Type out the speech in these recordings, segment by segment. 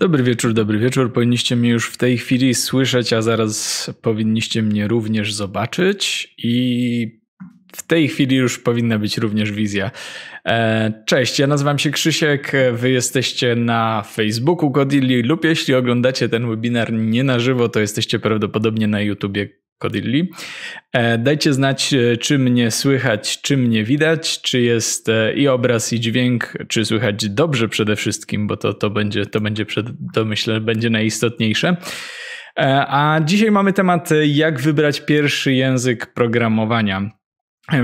Dobry wieczór, dobry wieczór. Powinniście mnie już w tej chwili słyszeć, a zaraz powinniście mnie również zobaczyć i w tej chwili już powinna być również wizja. E, cześć, ja nazywam się Krzysiek, wy jesteście na Facebooku Godilli lub jeśli oglądacie ten webinar nie na żywo, to jesteście prawdopodobnie na YouTubie Kodilli. E, dajcie znać, e, czy mnie słychać, czy mnie widać, czy jest e, i obraz, i dźwięk, czy słychać dobrze przede wszystkim, bo to, to będzie, to będzie przed, to myślę, będzie najistotniejsze. A dzisiaj mamy temat, jak wybrać pierwszy język programowania.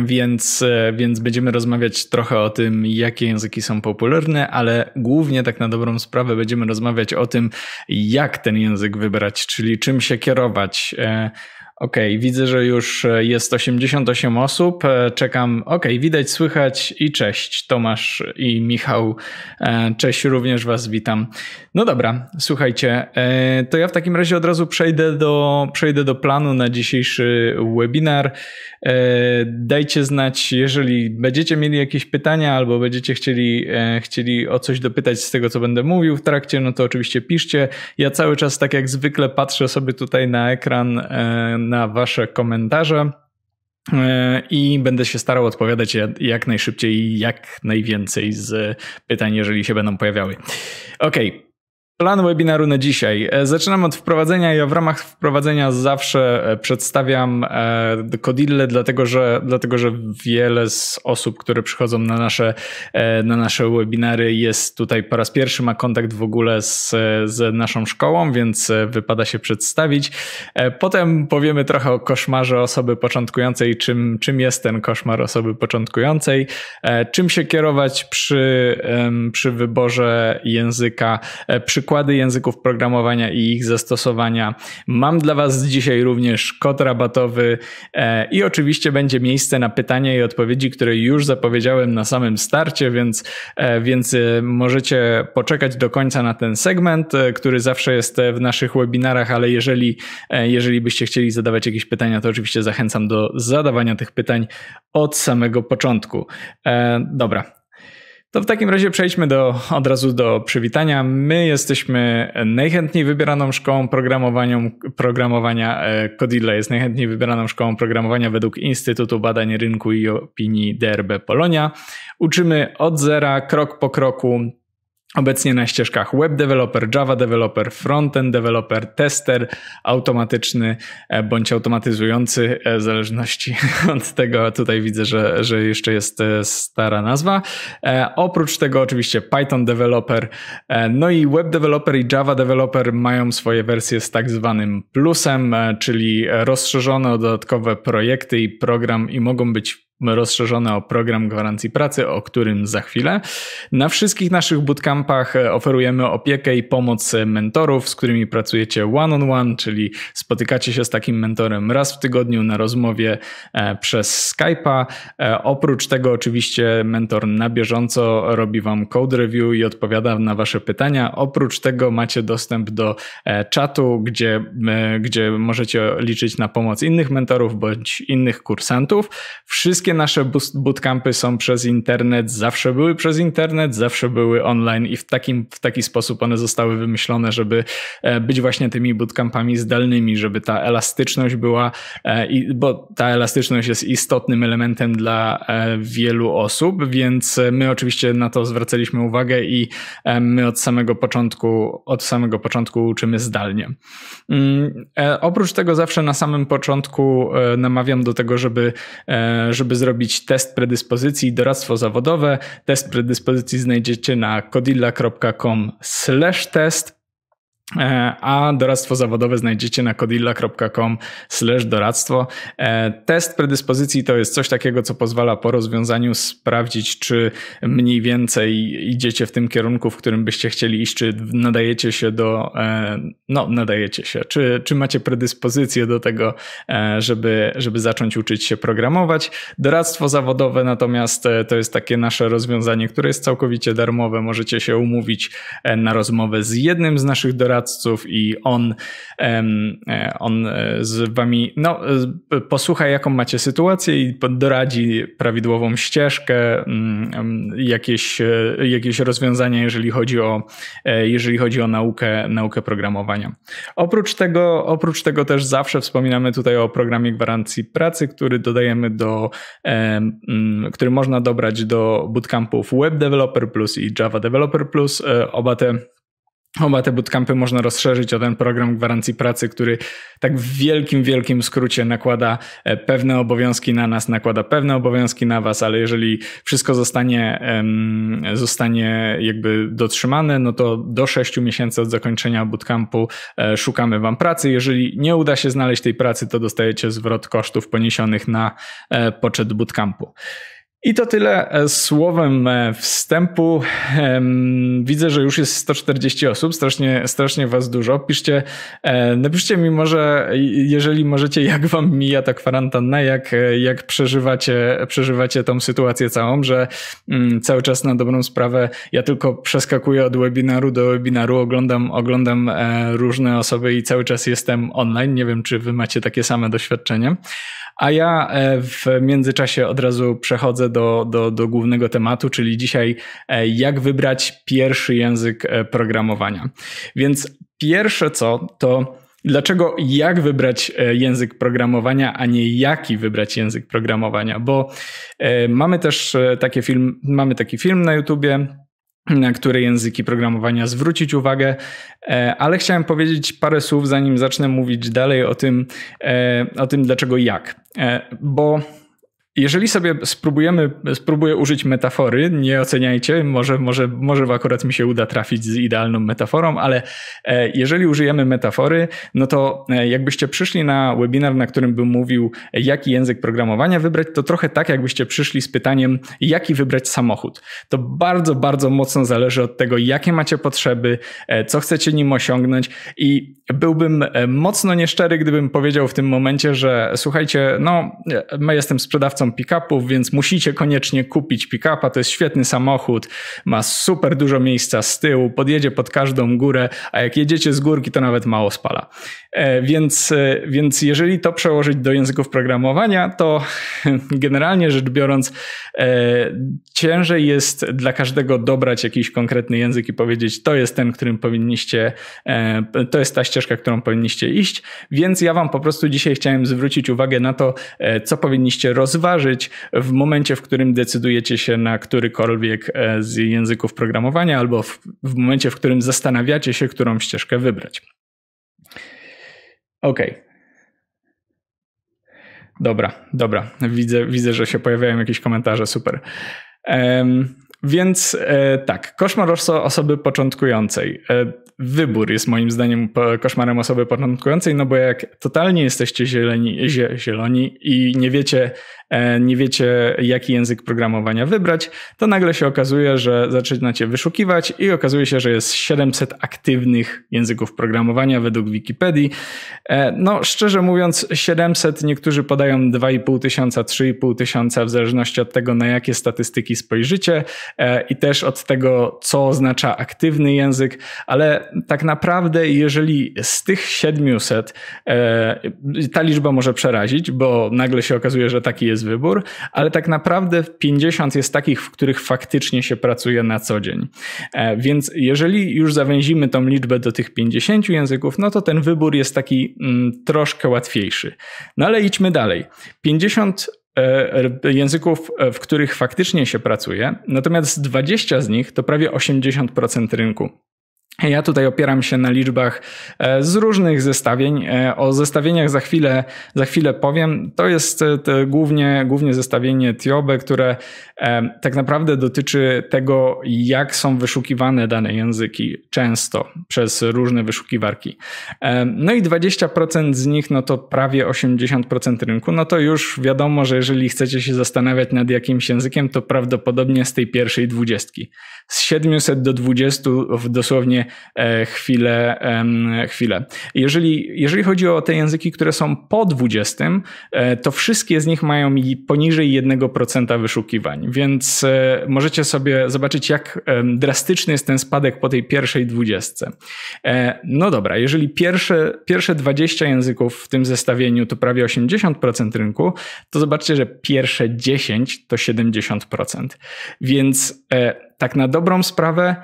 Więc, więc będziemy rozmawiać trochę o tym, jakie języki są popularne, ale głównie tak na dobrą sprawę będziemy rozmawiać o tym, jak ten język wybrać, czyli czym się kierować Okej, okay, widzę, że już e, jest 88 osób. E, czekam. Okej, okay, widać, słychać i cześć. Tomasz i Michał. E, cześć, również Was witam. No dobra, słuchajcie, to ja w takim razie od razu przejdę do, przejdę do planu na dzisiejszy webinar. Dajcie znać, jeżeli będziecie mieli jakieś pytania albo będziecie chcieli, chcieli o coś dopytać z tego, co będę mówił w trakcie, no to oczywiście piszcie. Ja cały czas, tak jak zwykle, patrzę sobie tutaj na ekran na Wasze komentarze e, i będę się starał odpowiadać jak najszybciej i jak najwięcej z pytań, jeżeli się będą pojawiały. Okej. Okay. Plan webinaru na dzisiaj. E, zaczynam od wprowadzenia. Ja w ramach wprowadzenia zawsze e, przedstawiam e, Kodille, dlatego że, dlatego że wiele z osób, które przychodzą na nasze, na nasze webinary, jest tutaj po raz pierwszy, ma kontakt w ogóle z, z naszą szkołą, więc wypada się przedstawić. Potem powiemy trochę o koszmarze osoby początkującej, czym, czym jest ten koszmar osoby początkującej, czym się kierować przy, przy wyborze języka, przy przykłady języków programowania i ich zastosowania. Mam dla Was dzisiaj również kod rabatowy e, i oczywiście będzie miejsce na pytania i odpowiedzi, które już zapowiedziałem na samym starcie, więc, e, więc e, możecie poczekać do końca na ten segment, który zawsze jest w naszych webinarach, ale jeżeli, jeżeli byście chcieli zadawać jakieś pytania, to oczywiście zachęcam do zadawania tych pytań od samego początku. Dobra, to w takim razie przejdźmy do, od razu do przywitania. My jesteśmy najchętniej wybieraną szkołą programowania, programowania. E, Codilla jest najchętniej wybieraną szkołą programowania według Instytutu Badań Rynku i Opinii DRB Polonia. Uczymy od zera, krok po kroku, Obecnie na ścieżkach web developer, Java developer, frontend developer, tester automatyczny e, bądź automatyzujący, e, w zależności od tego. Tutaj widzę, że, że jeszcze jest e, stara nazwa. Oprócz tego oczywiście Python developer, no i web developer i Java developer mają swoje wersje z tak zwanym plusem, czyli rozszerzone dodatkowe projekty i program i mogą być rozszerzone o program gwarancji pracy, o którym za chwilę. Na wszystkich naszych bootcampach e, oferujemy opiekę i pomoc e, mentorów, z którymi pracujecie one-on-one, on one, czyli spotykacie się z takim mentorem raz w tygodniu na rozmowie e, przez Skype'a. Oprócz tego oczywiście mentor na bieżąco robi wam code review i odpowiada na wasze pytania. Oprócz tego macie dostęp do czatu, gdzie, gdzie możecie liczyć na pomoc innych mentorów bądź innych kursantów. Wszystkie Wszystkie nasze bootcampy są przez internet, zawsze były przez internet, zawsze były online i w, takim, w taki sposób one zostały wymyślone, żeby e, być właśnie tymi bootcampami zdalnymi, żeby ta elastyczność była, e, bo ta elastyczność jest istotnym elementem dla e, wielu osób, więc my oczywiście na to zwracaliśmy uwagę i my od samego początku, od samego początku uczymy zdalnie. Mm, oprócz tego zawsze na samym początku namawiam do tego, żeby, żeby zrobić test predyspozycji i doradztwo zawodowe. Test predyspozycji znajdziecie na codilla.com/test. E, a doradztwo zawodowe znajdziecie na codilla.com doradztwo. E, test predyspozycji to jest coś takiego, co pozwala po rozwiązaniu sprawdzić, czy mniej więcej idziecie w tym kierunku, w którym byście chcieli iść, czy nadajecie się do, e, no nadajecie się, czy, czy macie predyspozycję do tego, żeby, żeby zacząć uczyć się programować. Doradztwo zawodowe natomiast to jest takie nasze rozwiązanie, które jest całkowicie darmowe. Możecie się umówić na rozmowę z jednym z naszych doradców, doradców i on, e, on e, z wami no, posłucha, jaką macie sytuację i doradzi prawidłową ścieżkę, mm, jakieś, e, jakieś rozwiązania, jeżeli chodzi o, jeżeli chodzi o naukę, naukę programowania. Oprócz tego, oprócz tego też zawsze wspominamy tutaj o programie gwarancji pracy, który dodajemy do, mm, który można dobrać do bootcampów Web Developer Plus i Java Developer Plus. Oba te Oba te bootcampy można rozszerzyć o ten program gwarancji pracy, który tak w wielkim, wielkim skrócie nakłada e, pewne obowiązki na nas, nakłada pewne obowiązki na was, ale jeżeli wszystko zostanie, zostanie jakby dotrzymane, no to do 6 miesięcy od zakończenia bootcampu e, szukamy wam pracy. Jeżeli nie uda się znaleźć tej pracy, to dostajecie zwrot kosztów poniesionych na e, poczet bootcampu. I to tyle e, słowem e, wstępu. Widzę, że już jest 140 osób, strasznie, strasznie was dużo. Piszcie, e, napiszcie mi może, jeżeli możecie, jak wam mija ta kwarantanna, jak, jak przeżywacie, przeżywacie tą sytuację całą, że mm, cały czas na dobrą sprawę ja tylko przeskakuję od webinaru do webinaru, oglądam, oglądam różne osoby i cały czas jestem online. Nie wiem, czy wy macie takie same doświadczenie. A ja e, w międzyczasie od razu przechodzę do, do, do głównego tematu, czyli dzisiaj e, jak wybrać pierwszy język e, programowania. Więc pierwsze co to. Dlaczego jak wybrać język programowania, a nie jaki wybrać język programowania? Bo mamy też takie film, mamy taki film na YouTubie, na które języki programowania zwrócić uwagę, e, ale chciałem powiedzieć parę słów, zanim zacznę mówić dalej o tym, e, o tym dlaczego jak. E, bo jeżeli sobie spróbujemy, spróbuję użyć metafory, nie oceniajcie, może, może, może akurat mi się uda trafić z idealną metaforą, ale e, jeżeli użyjemy metafory, no to e, jakbyście przyszli na webinar, na którym bym mówił, jaki język programowania wybrać, to trochę tak, jakbyście przyszli z pytaniem, jaki wybrać samochód. To bardzo, bardzo mocno zależy od tego, jakie macie potrzeby, e, co chcecie nim osiągnąć i byłbym mocno nieszczery, gdybym powiedział w tym momencie, że słuchajcie, no, ja jestem sprzedawcą, dostawcą pick-upów, więc musicie koniecznie kupić pick-upa. To jest świetny samochód, ma super dużo miejsca z tyłu, podjedzie pod każdą górę, a jak jedziecie z górki, to nawet mało spala. E, więc, e, więc jeżeli to przełożyć do języków programowania, to generalnie rzecz biorąc, e, ciężej jest dla każdego dobrać jakiś konkretny język i powiedzieć, to jest ten, którym powinniście, to jest ta ścieżka, którą powinniście iść. Więc ja Wam po prostu dzisiaj chciałem zwrócić uwagę na to, co powinniście rozważyć w momencie, w którym decydujecie się na którykolwiek e, z języków programowania, albo w, w momencie, w którym zastanawiacie się, którą ścieżkę wybrać. OK. Dobra, dobra. Widzę, widzę, że się pojawiają jakieś komentarze. Super. Um, więc e, tak, koszmar osoby początkującej. E, wybór jest moim zdaniem koszmarem osoby początkującej, no bo jak totalnie jesteście zieleni, zieloni i nie wiecie, e, nie wiecie, jaki język programowania wybrać, to nagle się okazuje, że zaczynacie wyszukiwać i okazuje się, że jest 700 aktywnych języków programowania według Wikipedii. E, no, szczerze mówiąc, 700, niektórzy podają 2,5 tysiąca, 3,5 tysiąca, w zależności od tego, na jakie statystyki spojrzycie. E, i też od tego, co oznacza aktywny język, ale tak naprawdę, jeżeli z tych 700 e, ta liczba może przerazić, bo nagle się okazuje, że taki jest wybór, ale tak naprawdę 50 jest takich, w których faktycznie się pracuje na co dzień. E, więc jeżeli już zawęzimy tą liczbę do tych 50 języków, no to ten wybór jest taki mm, troszkę łatwiejszy. No ale idźmy dalej. 50 E, języków, e, w których faktycznie się pracuje, natomiast 20 z nich to prawie 80% rynku. Ja tutaj opieram się na liczbach e, z różnych zestawień. E, o zestawieniach za chwilę, za chwilę powiem. To jest e, głównie, głównie zestawienie TIOBE, które tak naprawdę dotyczy tego, jak są wyszukiwane dane języki często przez różne wyszukiwarki. No i 20% z nich, no to prawie 80% rynku. No to już wiadomo, że jeżeli chcecie się zastanawiać nad jakimś językiem, to prawdopodobnie z tej pierwszej dwudziestki. Z 700 do 20 w dosłownie E, chwilę. chwilę. Jeżeli, jeżeli chodzi o te języki, które są po 20, e, to wszystkie z nich mają poniżej 1% wyszukiwań, więc e, możecie sobie zobaczyć, jak drastyczny jest ten spadek po tej pierwszej 20. No dobra, jeżeli pierwsze, pierwsze 20 języków w tym zestawieniu to prawie 80% rynku, to zobaczcie, że pierwsze 10 to 70%. Więc tak na dobrą sprawę,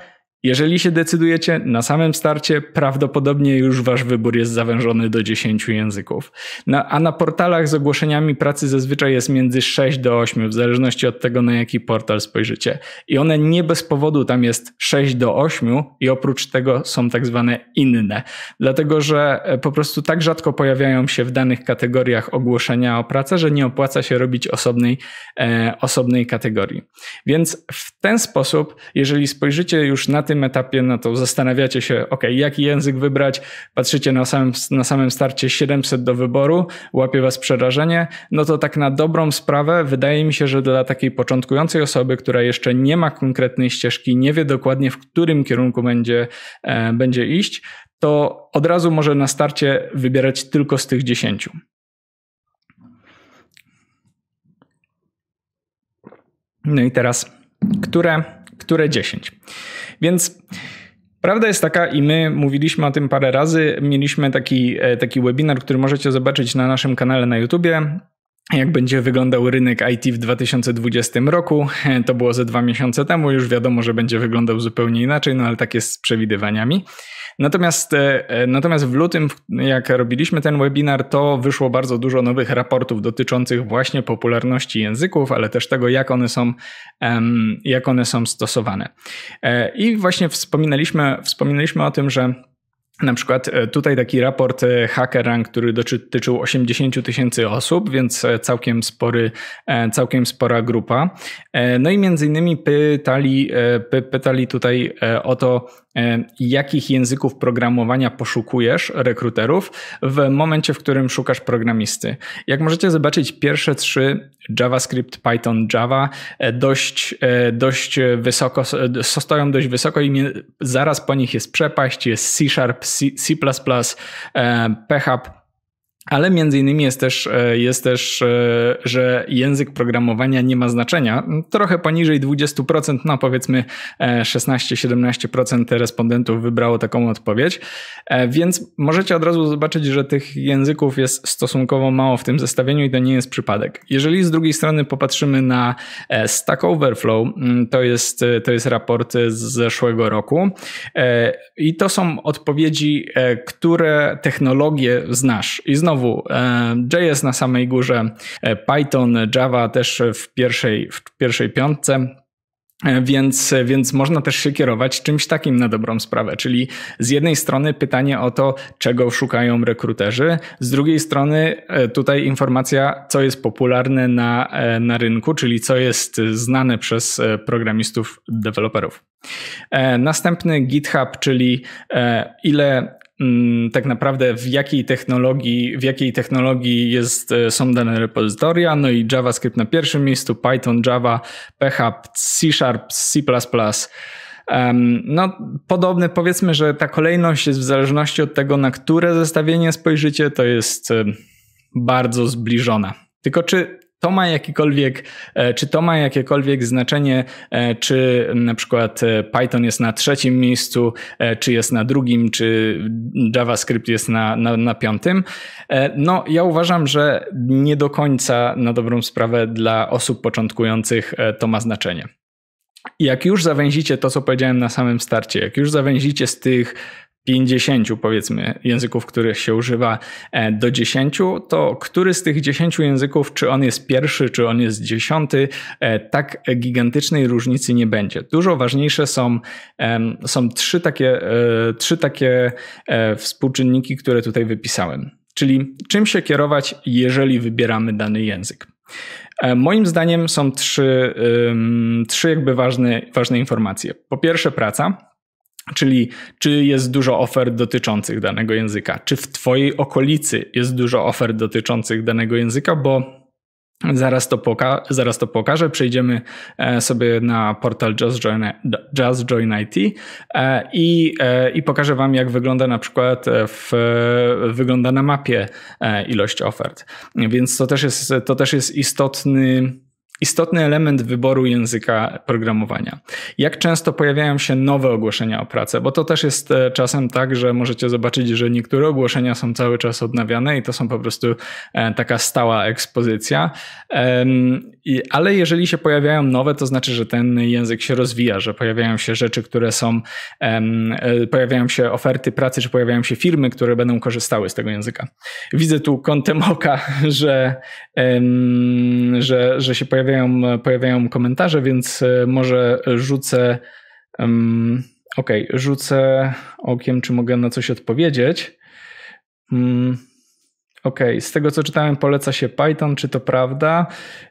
jeżeli się decydujecie na samym starcie, prawdopodobnie już wasz wybór jest zawężony do 10 języków. Na, a na portalach z ogłoszeniami pracy zazwyczaj jest między 6 do 8, w zależności od tego, na jaki portal spojrzycie. I one nie bez powodu tam jest 6 do 8 i oprócz tego są tak zwane inne. Dlatego, że e, po prostu tak rzadko pojawiają się w danych kategoriach ogłoszenia o pracę, że nie opłaca się robić osobnej, e, osobnej kategorii. Więc w ten sposób, jeżeli spojrzycie już na tym, tym etapie, no to zastanawiacie się, ok, jaki język wybrać, patrzycie na samym, na samym starcie 700 do wyboru, łapie was przerażenie, no to tak na dobrą sprawę wydaje mi się, że dla takiej początkującej osoby, która jeszcze nie ma konkretnej ścieżki, nie wie dokładnie w którym kierunku będzie, e, będzie iść, to od razu może na starcie wybierać tylko z tych 10. No i teraz, które które 10. Więc prawda jest taka i my mówiliśmy o tym parę razy, mieliśmy taki, e, taki webinar, który możecie zobaczyć na naszym kanale na YouTubie jak będzie wyglądał rynek IT w 2020 roku. E, to było ze dwa miesiące temu, już wiadomo, że będzie wyglądał zupełnie inaczej, no ale tak jest z przewidywaniami. Natomiast, e, e, natomiast w lutym, jak robiliśmy ten webinar, to wyszło bardzo dużo nowych raportów dotyczących właśnie popularności języków, ale też tego, jak one są, jak one są stosowane. E, I właśnie wspominaliśmy, wspominaliśmy o tym, że na przykład e, tutaj taki raport e, HackerRank, który dotyczył 80 tysięcy osób, więc e, całkiem, spory, całkiem spora grupa. No i między innymi pytali, pytali tutaj o to, jakich języków programowania poszukujesz rekruterów w momencie, w którym szukasz programisty. Jak możecie zobaczyć, pierwsze trzy JavaScript, Python, Java dość, dość wysoko, stoją dość wysoko i zaraz po nich jest przepaść, jest C Sharp, C, C++, e, PHP, ale między innymi jest też, e, jest też, e, że język programowania nie ma znaczenia. Trochę poniżej 20%, no powiedzmy 16-17% e, respondentów wybrało taką odpowiedź. Więc możecie od razu zobaczyć, że tych języków jest stosunkowo mało w tym zestawieniu i to nie jest przypadek. Jeżeli z drugiej strony popatrzymy na Stack Overflow, mm, to jest, to jest raport z zeszłego roku i to są odpowiedzi, które technologie znasz. I znowu znowu e, JS na samej górze, e, Python, Java też w pierwszej, w pierwszej piątce. E, więc, więc można też się kierować czymś takim na dobrą sprawę, czyli z jednej strony pytanie o to, czego szukają rekruterzy, z drugiej strony tutaj informacja, co jest popularne na, na rynku, czyli co jest znane przez programistów, deweloperów. Następny GitHub, czyli ile Mm, tak naprawdę w jakiej technologii, w jakiej technologii jest, e, są dane repozytoria, no i JavaScript na pierwszym miejscu, Python, Java, PHP, C Sharp, C++. No, podobne powiedzmy, że ta kolejność jest w zależności od tego, na które zestawienie spojrzycie, to jest e, bardzo zbliżona. Tylko czy to ma jakikolwiek, e, czy to ma jakiekolwiek znaczenie, e, czy na przykład e, Python jest na trzecim miejscu, czy jest na drugim, czy JavaScript jest na, na, na piątym. No, ja uważam, że nie do końca na dobrą sprawę dla osób początkujących to ma znaczenie. Jak już zawęzicie to, co powiedziałem na samym starcie, jak już zawęzicie z tych 50 powiedzmy języków, których się używa e, do 10, to który z tych 10 języków, czy on jest pierwszy, czy on jest dziesiąty, e, tak gigantycznej różnicy nie będzie. Dużo ważniejsze są, są trzy takie, e, trzy takie współczynniki, które tutaj wypisałem. Czyli czym się kierować, jeżeli wybieramy dany język. Moim zdaniem są trzy, trzy jakby ważne, ważne informacje. Po pierwsze praca, Czyli czy jest dużo ofert dotyczących danego języka, czy w Twojej okolicy jest dużo ofert dotyczących danego języka, bo Zaraz to, poka- zaraz to pokażę. Przejdziemy e, sobie na portal Just Join, Just Join IT i, e, e, i pokażę Wam, jak wygląda na przykład w, wygląda na mapie ilość ofert. Więc to też jest, to też jest istotny istotny element wyboru języka programowania. Jak często pojawiają się nowe ogłoszenia o pracę? Bo to też jest e, czasem tak, że możecie zobaczyć, że niektóre ogłoszenia są cały czas odnawiane i to są po prostu e, taka stała ekspozycja. Ale jeżeli się pojawiają nowe, to znaczy, że ten język się rozwija, że pojawiają się rzeczy, które są, e, pojawiają się oferty pracy, czy pojawiają się firmy, które będą korzystały z tego języka. Widzę tu kątem oka, że, że, że się pojawiają pojawiają, pojawiają komentarze, więc e, może rzucę. Um, Okej, okay, rzucę okiem, czy mogę na coś odpowiedzieć. Um, Okej, okay. z tego co czytałem, poleca się Python, czy to prawda?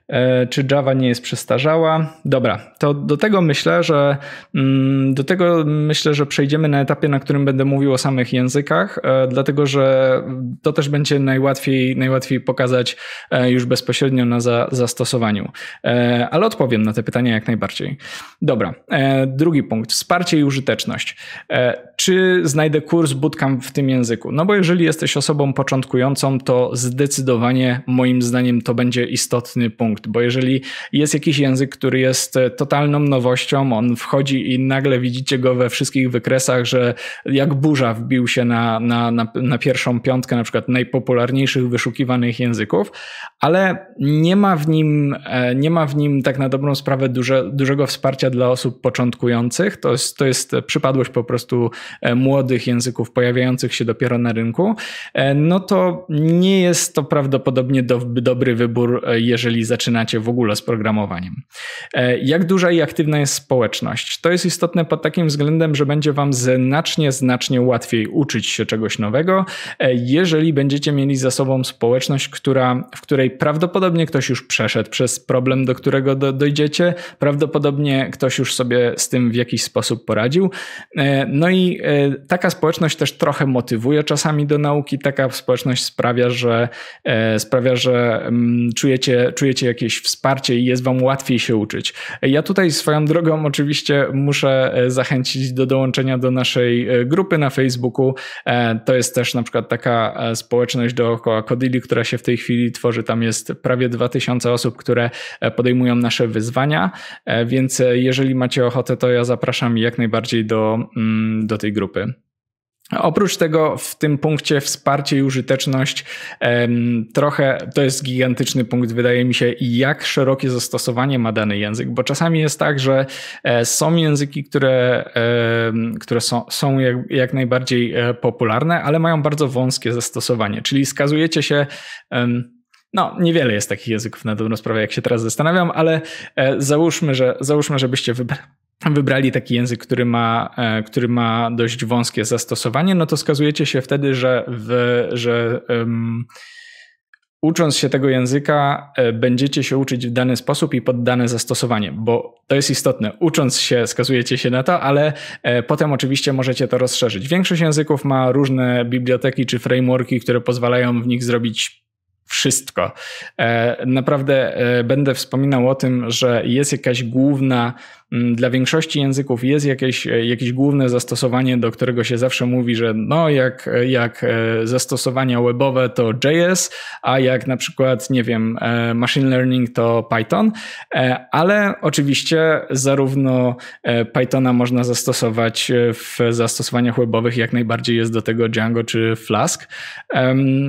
E, czy Java nie jest przestarzała. Dobra, to do tego myślę, że mm, do tego myślę, że przejdziemy na etapie, na którym będę mówił o samych językach, e, dlatego że to też będzie najłatwiej, najłatwiej pokazać e, już bezpośrednio na zastosowaniu. Ale odpowiem na te pytania jak najbardziej. Dobra, drugi punkt, wsparcie i użyteczność. Czy znajdę kurs bootcamp w tym języku? No bo jeżeli jesteś osobą początkującą, to zdecydowanie moim zdaniem to będzie istotny punkt punkt, bo jeżeli jest jakiś język, który jest e, totalną nowością, on wchodzi i nagle widzicie go we wszystkich wykresach, że jak burza wbił się na, na, na, na pierwszą piątkę na przykład najpopularniejszych wyszukiwanych języków, ale nie ma w nim, e, nie ma w nim tak na dobrą sprawę duże, dużego wsparcia dla osób początkujących. To jest, to jest przypadłość po prostu e, młodych języków pojawiających się dopiero na rynku. No to nie jest to prawdopodobnie do, dobry wybór, jeżeli zaczynasz zaczynacie w ogóle z programowaniem. E, jak duża i aktywna jest społeczność? To jest istotne pod takim względem, że będzie Wam znacznie, znacznie łatwiej uczyć się czegoś nowego, e, jeżeli będziecie mieli za sobą społeczność, która, w której prawdopodobnie ktoś już przeszedł przez problem, do którego do, dojdziecie, prawdopodobnie ktoś już sobie z tym w jakiś sposób poradził. E, no i taka społeczność też trochę motywuje czasami do nauki, taka społeczność sprawia, że sprawia, że mm, czujecie, czujecie jakieś wsparcie i jest wam łatwiej się uczyć. Ja tutaj swoją drogą oczywiście muszę e, zachęcić do dołączenia do naszej e, grupy na Facebooku. E, to jest też na przykład taka społeczność dookoła Kodili, która się w tej chwili tworzy. Tam jest prawie 2000 osób, które podejmują nasze wyzwania, więc jeżeli macie ochotę, to ja zapraszam jak najbardziej do, mm, do tej grupy. Oprócz tego w tym punkcie wsparcie i użyteczność trochę to jest gigantyczny punkt, wydaje mi się, jak szerokie zastosowanie ma dany język, bo czasami jest tak, że e, są języki, które, które są, są jak, jak najbardziej e, popularne, ale mają bardzo wąskie zastosowanie, czyli skazujecie się no, niewiele jest takich języków na dobrą sprawę, jak się teraz zastanawiam, ale e, załóżmy, że, załóżmy żebyście wybrali wybrali taki język, który ma, e, który ma dość wąskie zastosowanie, no to skazujecie się wtedy, że, w, że um, ucząc się tego języka, e, będziecie się uczyć w dany sposób i pod dane zastosowanie, bo to jest istotne. Ucząc się, skazujecie się na to, ale e, potem oczywiście możecie to rozszerzyć. Większość języków ma różne biblioteki czy frameworki, które pozwalają w nich zrobić wszystko. Naprawdę będę wspominał o tym, że jest jakaś główna Mm, dla większości języków jest jakieś, e, jakieś główne zastosowanie, do którego się zawsze mówi, że no jak, e, jak e, zastosowania webowe to JS, a jak na przykład, nie wiem, machine learning to Python, ale oczywiście zarówno Pythona można zastosować w zastosowaniach webowych, jak najbardziej jest do tego Django czy Flask.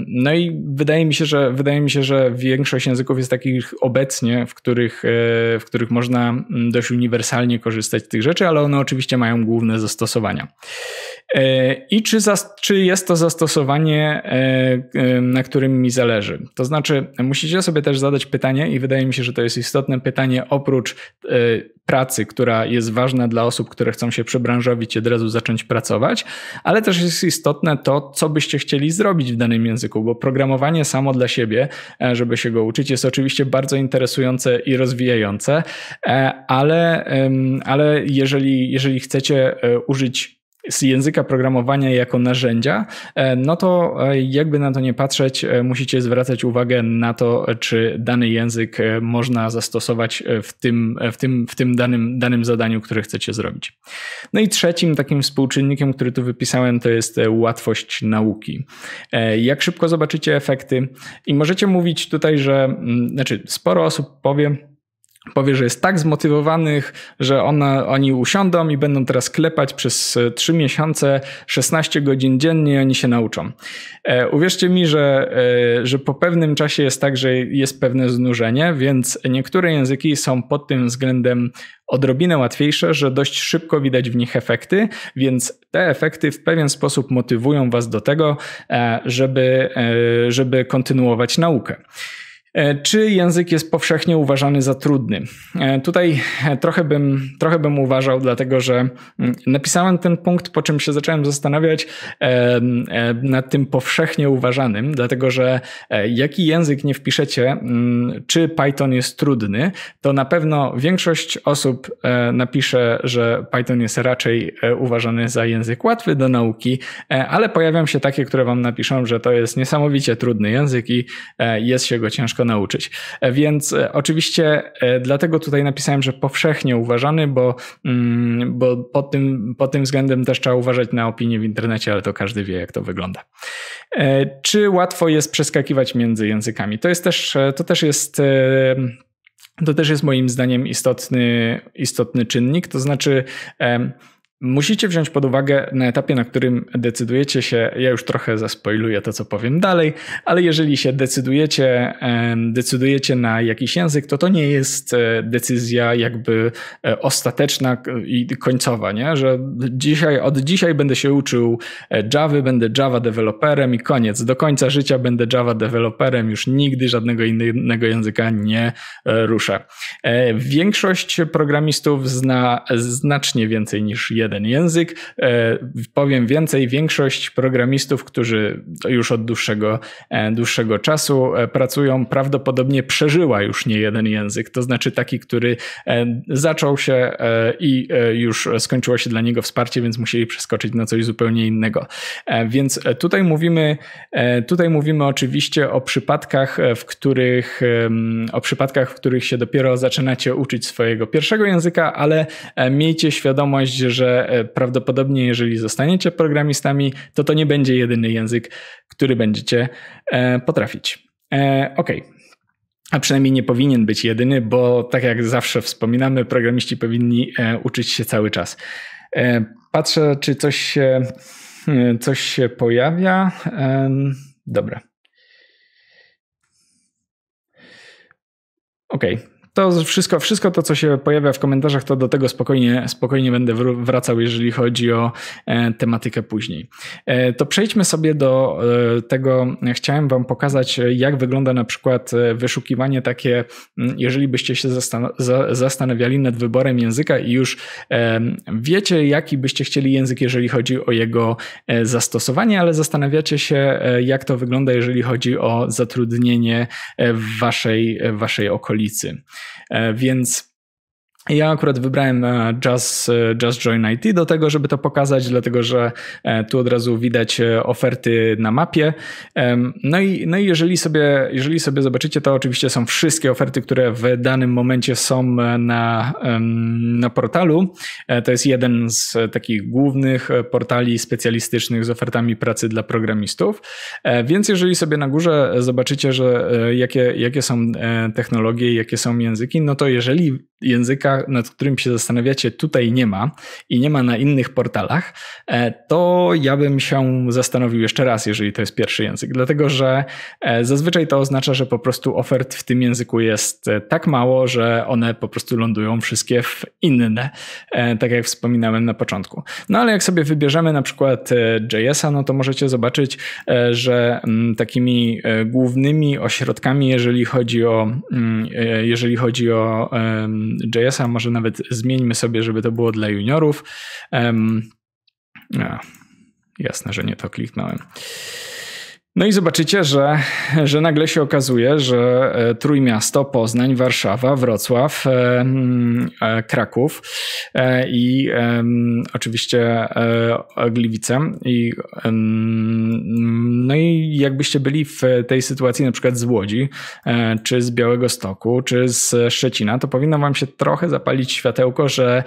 No i wydaje mi się, że wydaje mi się, że większość języków jest takich obecnie, w których, w których można mm, dość uniwersalnie korzystać z tych rzeczy, ale one oczywiście mają główne zastosowania. E, I czy, czy jest to zastosowanie, e, e, na którym mi zależy? To znaczy, musicie sobie też zadać pytanie, i wydaje mi się, że to jest istotne pytanie, oprócz pracy, która jest ważna dla osób, które chcą się przebranżowić i od razu zacząć pracować, ale też jest istotne to, co byście chcieli zrobić w danym języku, bo programowanie samo dla siebie, e, żeby się go uczyć, jest oczywiście bardzo interesujące i rozwijające, e, ale, ale jeżeli, jeżeli chcecie e, użyć z języka programowania jako narzędzia, e, no to e, jakby na to nie patrzeć, e, musicie zwracać uwagę na to, czy dany język można zastosować w tym, w tym, w tym danym, danym zadaniu, które chcecie zrobić. No i trzecim takim współczynnikiem, który tu wypisałem, to jest łatwość nauki. Jak szybko zobaczycie efekty i możecie mówić tutaj, że mm, znaczy sporo osób powie, powie, że jest tak zmotywowanych, że ona, oni usiądą i będą teraz klepać przez 3 e, miesiące 16 godzin dziennie i oni się nauczą. E, uwierzcie mi, że, e, że po pewnym czasie jest tak, że jest pewne znużenie, więc niektóre języki są pod tym względem odrobinę łatwiejsze, że dość szybko widać w nich efekty, więc te efekty w pewien sposób motywują Was do tego, żeby, żeby kontynuować naukę. E, czy język jest powszechnie uważany za trudny? E, tutaj e, trochę bym, trochę bym uważał, dlatego że mm, napisałem ten punkt, po czym się zacząłem zastanawiać nad tym powszechnie uważanym, dlatego że jaki język nie wpiszecie, mm, czy Python jest trudny, to na pewno większość osób napisze, że Python jest raczej uważany za język łatwy do nauki, ale pojawią się takie, które wam napiszą, że to jest niesamowicie trudny język i jest się go ciężko nauczyć. E, więc e, oczywiście e, dlatego tutaj napisałem, że powszechnie uważany, bo, mm, bo pod, tym, pod tym względem też trzeba uważać na opinie w internecie, ale to każdy wie, jak to wygląda. Czy łatwo jest przeskakiwać między językami? To jest też, to też jest to też jest moim zdaniem istotny, istotny czynnik. To znaczy, Musicie wziąć pod uwagę na etapie, na którym decydujecie się, ja już trochę zaspoiluję to, co powiem dalej, ale jeżeli się decydujecie, decydujecie na jakiś język, to to nie jest e, decyzja jakby e, ostateczna i końcowa, nie? że dzisiaj, od dzisiaj będę się uczył e, Java, będę Java deweloperem i koniec. Do końca życia będę Java deweloperem, już nigdy żadnego innego języka nie ruszę. Większość programistów zna znacznie więcej niż jeden jeden język. E, powiem więcej, większość programistów, którzy już od dłuższego, e, dłuższego czasu e, pracują, prawdopodobnie przeżyła już nie jeden język, to znaczy taki, który zaczął się i już skończyło się dla niego wsparcie, więc musieli przeskoczyć na coś zupełnie innego. Więc tutaj mówimy, tutaj mówimy oczywiście o przypadkach, w których, o przypadkach, w których się dopiero zaczynacie uczyć swojego pierwszego języka, ale miejcie świadomość, że E, prawdopodobnie jeżeli zostaniecie programistami, to to nie będzie jedyny język, który będziecie e, potrafić. E, ok. A przynajmniej nie powinien być jedyny, bo tak jak zawsze wspominamy, programiści powinni uczyć się cały czas. Patrzę, czy coś się, hmm, coś się pojawia. Dobra. Okej, okay to wszystko, wszystko to, co się pojawia w komentarzach, to do tego spokojnie, spokojnie będę wracał, jeżeli chodzi o e, tematykę później. E, to przejdźmy sobie do e, tego. Chciałem Wam pokazać, jak wygląda na przykład wyszukiwanie takie, jeżeli byście się zastanawiali nad wyborem języka i już wiecie, jaki byście chcieli język, jeżeli chodzi o jego zastosowanie, ale zastanawiacie się, jak to wygląda, jeżeli chodzi o zatrudnienie w Waszej, w waszej okolicy. E, więc ja akurat wybrałem Just, Just Join IT do tego, żeby to pokazać, dlatego że e, tu od razu widać e, oferty na mapie. No i, no i jeżeli, sobie, jeżeli sobie zobaczycie, to oczywiście są wszystkie oferty, które w danym momencie są e, na, na portalu. To jest jeden z takich głównych portali specjalistycznych z ofertami pracy dla programistów. Więc jeżeli sobie na górze zobaczycie, że jakie, jakie są technologie, jakie są języki, no to jeżeli języka, nad którym się zastanawiacie, tutaj nie ma i nie ma na innych portalach, e, to ja bym się zastanowił jeszcze raz, jeżeli to jest pierwszy język, dlatego że e, zazwyczaj to oznacza, że po prostu ofert w tym języku jest e, tak mało, że one po prostu lądują wszystkie w inne, tak jak wspominałem na początku. No ale jak sobie wybierzemy na przykład JS-a, no to możecie zobaczyć, że mm, takimi głównymi ośrodkami, jeżeli chodzi o mm, jeżeli chodzi o JS-a, może nawet zmieńmy sobie, żeby to było dla juniorów. Um, a, jasne, że nie to kliknąłem. No i zobaczycie, że, że nagle się okazuje, że e, Trójmiasto, Poznań, Warszawa, Wrocław, e, e, Kraków i oczywiście Gliwice. I, no i jakbyście byli w tej sytuacji na przykład z Łodzi, czy z Białego Stoku, czy z Szczecina, to powinno wam się trochę zapalić światełko, że,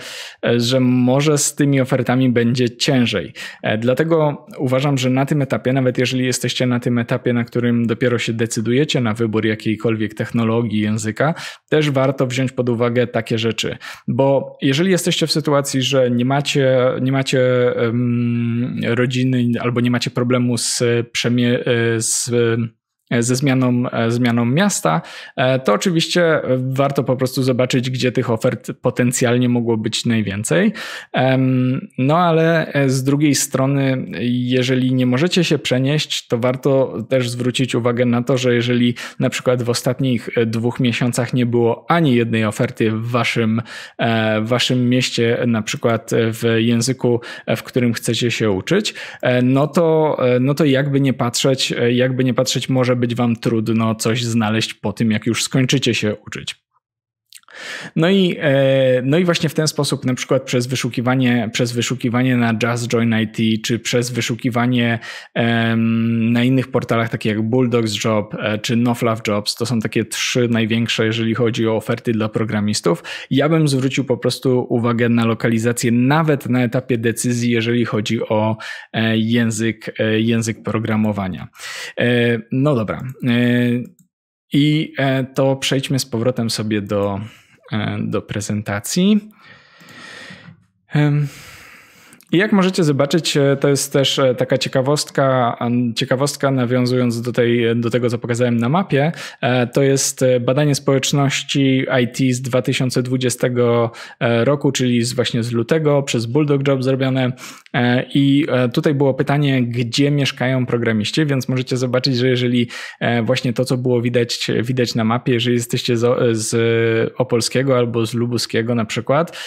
że może z tymi ofertami będzie ciężej. Dlatego uważam, że na tym etapie, nawet jeżeli jesteście na na tym etapie, na którym dopiero się decydujecie na wybór jakiejkolwiek technologii, języka, też warto wziąć pod uwagę takie rzeczy. Bo jeżeli jesteście w sytuacji, że nie macie, nie macie um, rodziny albo nie macie problemu z, przemie- e, z ze zmianą, e, zmianą miasta, e, to oczywiście warto po prostu zobaczyć, gdzie tych ofert potencjalnie mogło być najwięcej. No ale e, z drugiej strony, jeżeli nie możecie się przenieść, to warto też zwrócić uwagę na to, że jeżeli na przykład w ostatnich dwóch miesiącach nie było ani jednej oferty w waszym, w waszym mieście, na przykład w języku, w którym chcecie się uczyć, no to, no to jakby nie patrzeć, jakby nie patrzeć, może być wam trudno coś znaleźć po tym, jak już skończycie się uczyć. No i, e, no i właśnie w ten sposób, na przykład przez wyszukiwanie, przez wyszukiwanie na Just Join IT, czy przez wyszukiwanie na innych portalach, takich jak Bulldogs Job e, czy NoFluff Jobs, to są takie trzy największe, jeżeli chodzi o oferty dla programistów. Ja bym zwrócił po prostu uwagę na lokalizację, nawet na etapie decyzji, jeżeli chodzi o e, język, język programowania. No dobra. I e, to przejdźmy z powrotem sobie do, e, do prezentacji. I jak możecie zobaczyć, e, to jest też e, taka ciekawostka, ciekawostka nawiązując do, tej, e, do tego, co pokazałem na mapie. To jest badanie społeczności IT z 2020 roku, czyli z, właśnie z lutego, przez Bulldog Job zrobione. I tutaj było pytanie, gdzie mieszkają programiści, więc możecie zobaczyć, że jeżeli właśnie to, co było widać, widać na mapie, jeżeli jesteście z, z Opolskiego albo z Lubuskiego na przykład,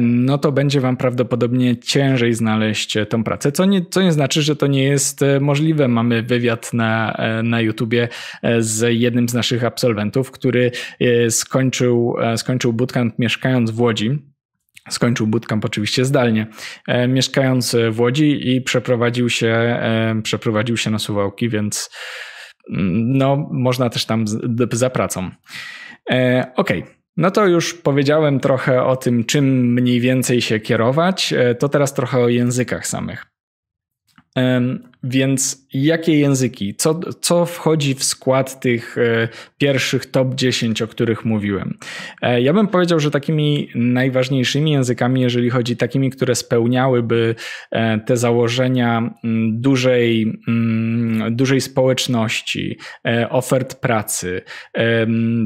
no to będzie wam prawdopodobnie ciężej łatwiej znaleźć e, tą pracę, co nie, co nie znaczy, że to nie jest e, możliwe. Mamy wywiad na, e, na YouTubie z jednym z naszych absolwentów, który skończył, skończył bootcamp mieszkając w Łodzi. Skończył bootcamp oczywiście zdalnie, mieszkając w Łodzi i przeprowadził się, przeprowadził się na Suwałki, więc mm, no, można też tam za pracą. Okej. Okay. No to już powiedziałem trochę o tym, czym mniej więcej się kierować, e, to teraz trochę o językach samych. Więc jakie języki? Co, co wchodzi w skład tych e, pierwszych top 10, o których mówiłem? E, ja bym powiedział, że takimi najważniejszymi językami, jeżeli chodzi takimi, które spełniałyby e, te założenia dużej, dużej społeczności, ofert pracy,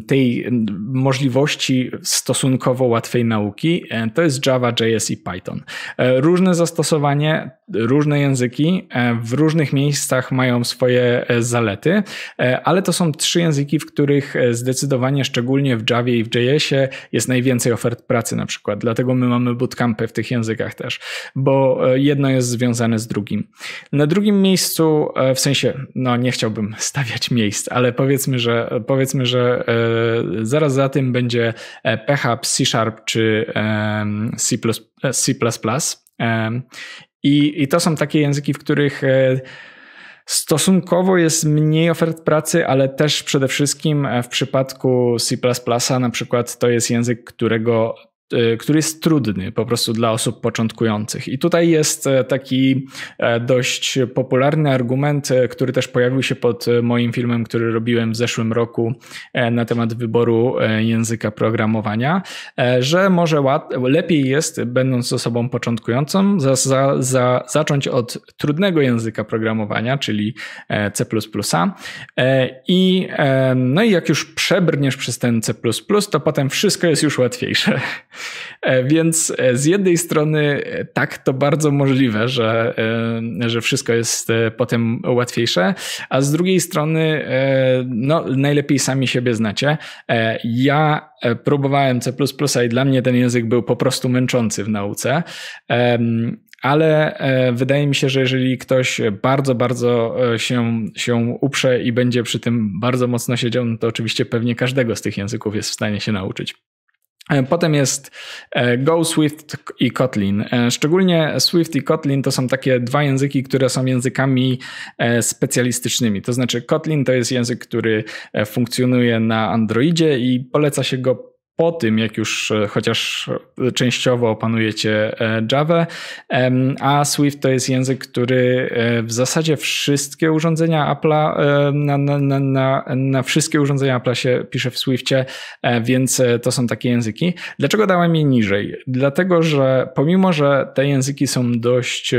tej możliwości stosunkowo łatwej nauki, to jest Java, JS i Python. Różne zastosowanie, różne języki w różnych różnych miejscach mają swoje e, zalety, e, ale to są trzy języki, w których e, zdecydowanie, szczególnie w Java i w JS-ie, jest najwięcej ofert pracy na przykład. Dlatego my mamy bootcampy w tych językach też, bo jedno jest związane z drugim. Na drugim miejscu, w sensie, no nie chciałbym stawiać miejsc, ale powiedzmy, że powiedzmy, że zaraz za tym będzie PHP, C Sharp czy C++. C++. I, I to są takie języki, w których e, stosunkowo jest mniej ofert pracy, ale też przede wszystkim e, w przypadku C++ na przykład to jest język, którego Y, który jest trudny po prostu dla osób początkujących. I tutaj jest e, taki e, dość popularny argument, e, który też pojawił się pod moim filmem, który robiłem w zeszłym roku na temat wyboru języka programowania, że może lepiej jest, będąc osobą początkującą, za, za, za zacząć od trudnego języka programowania, czyli C. I, no i jak już przebrniesz przez ten C, to potem wszystko jest już łatwiejsze. E, więc e, z jednej strony e, tak to bardzo możliwe, że, że wszystko jest potem łatwiejsze, a z drugiej strony no, najlepiej sami siebie znacie. Ja próbowałem C++ i dla mnie ten język był po prostu męczący w nauce ale wydaje mi się, że jeżeli ktoś bardzo, bardzo się, się uprze i będzie przy tym bardzo mocno siedział, no to oczywiście pewnie każdego z tych języków jest w stanie się nauczyć. E, potem jest e, Go, Swift i Kotlin. E, szczególnie Swift i Kotlin to są takie dwa języki, które są językami specjalistycznymi. To znaczy, Kotlin to jest język, który funkcjonuje na Androidzie i poleca się go po tym, jak już e, chociaż częściowo opanujecie e, Java, a Swift to jest język, który e, w zasadzie wszystkie urządzenia Apple na, na, na, na, wszystkie urządzenia Apple się pisze w Swiftie, więc to są takie języki. Dlaczego dałem je niżej? Dlatego, że pomimo, że te języki są dość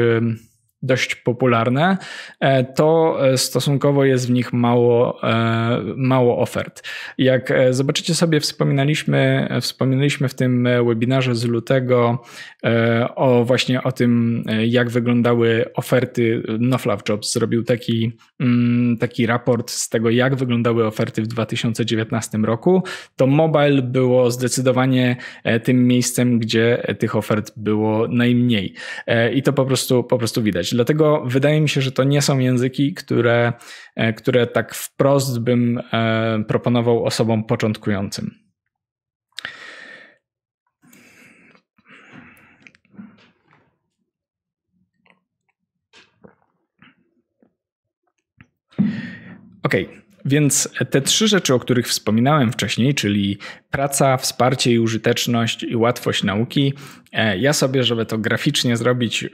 dość popularne, e, to e, stosunkowo jest w nich mało, e, mało ofert. Jak zobaczycie sobie, wspominaliśmy, wspominaliśmy w tym webinarze z lutego o właśnie o tym, jak wyglądały oferty. NoFluff Jobs zrobił taki, mm, taki raport z tego, jak wyglądały oferty w 2019 roku. To mobile było zdecydowanie tym miejscem, gdzie tych ofert było najmniej. I to po prostu, po prostu widać. Dlatego wydaje mi się, że to nie są języki, które, e, które tak wprost bym e, proponował osobom początkującym. Okej. Okay. Więc te trzy rzeczy, o których wspominałem wcześniej, czyli praca, wsparcie i użyteczność i łatwość nauki, e, ja sobie, żeby to graficznie zrobić,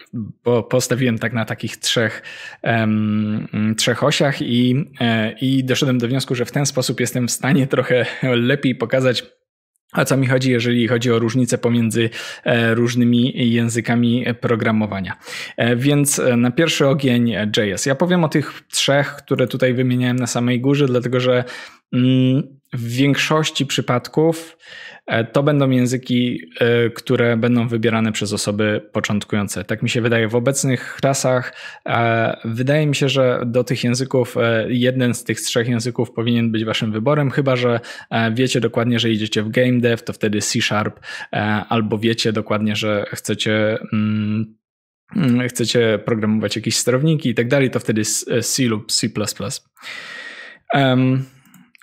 bo postawiłem tak na takich trzech, um, trzech osiach i, e, i doszedłem do wniosku, że w ten sposób jestem w stanie trochę lepiej pokazać, a co mi chodzi, jeżeli chodzi o różnice pomiędzy e, różnymi językami programowania. E, więc e, na pierwszy ogień JS. Ja powiem o tych trzech, które tutaj wymieniałem na samej górze, dlatego że. Mm, w większości przypadków e, to będą języki, e, które będą wybierane przez osoby początkujące. Tak mi się wydaje. W obecnych czasach wydaje mi się, że do tych języków e, jeden z tych trzech języków powinien być waszym wyborem, chyba że wiecie dokładnie, że idziecie w game dev, to wtedy C Sharp, albo wiecie dokładnie, że chcecie. Mm, mm, chcecie programować jakieś sterowniki i tak dalej, to wtedy C lub C. Um,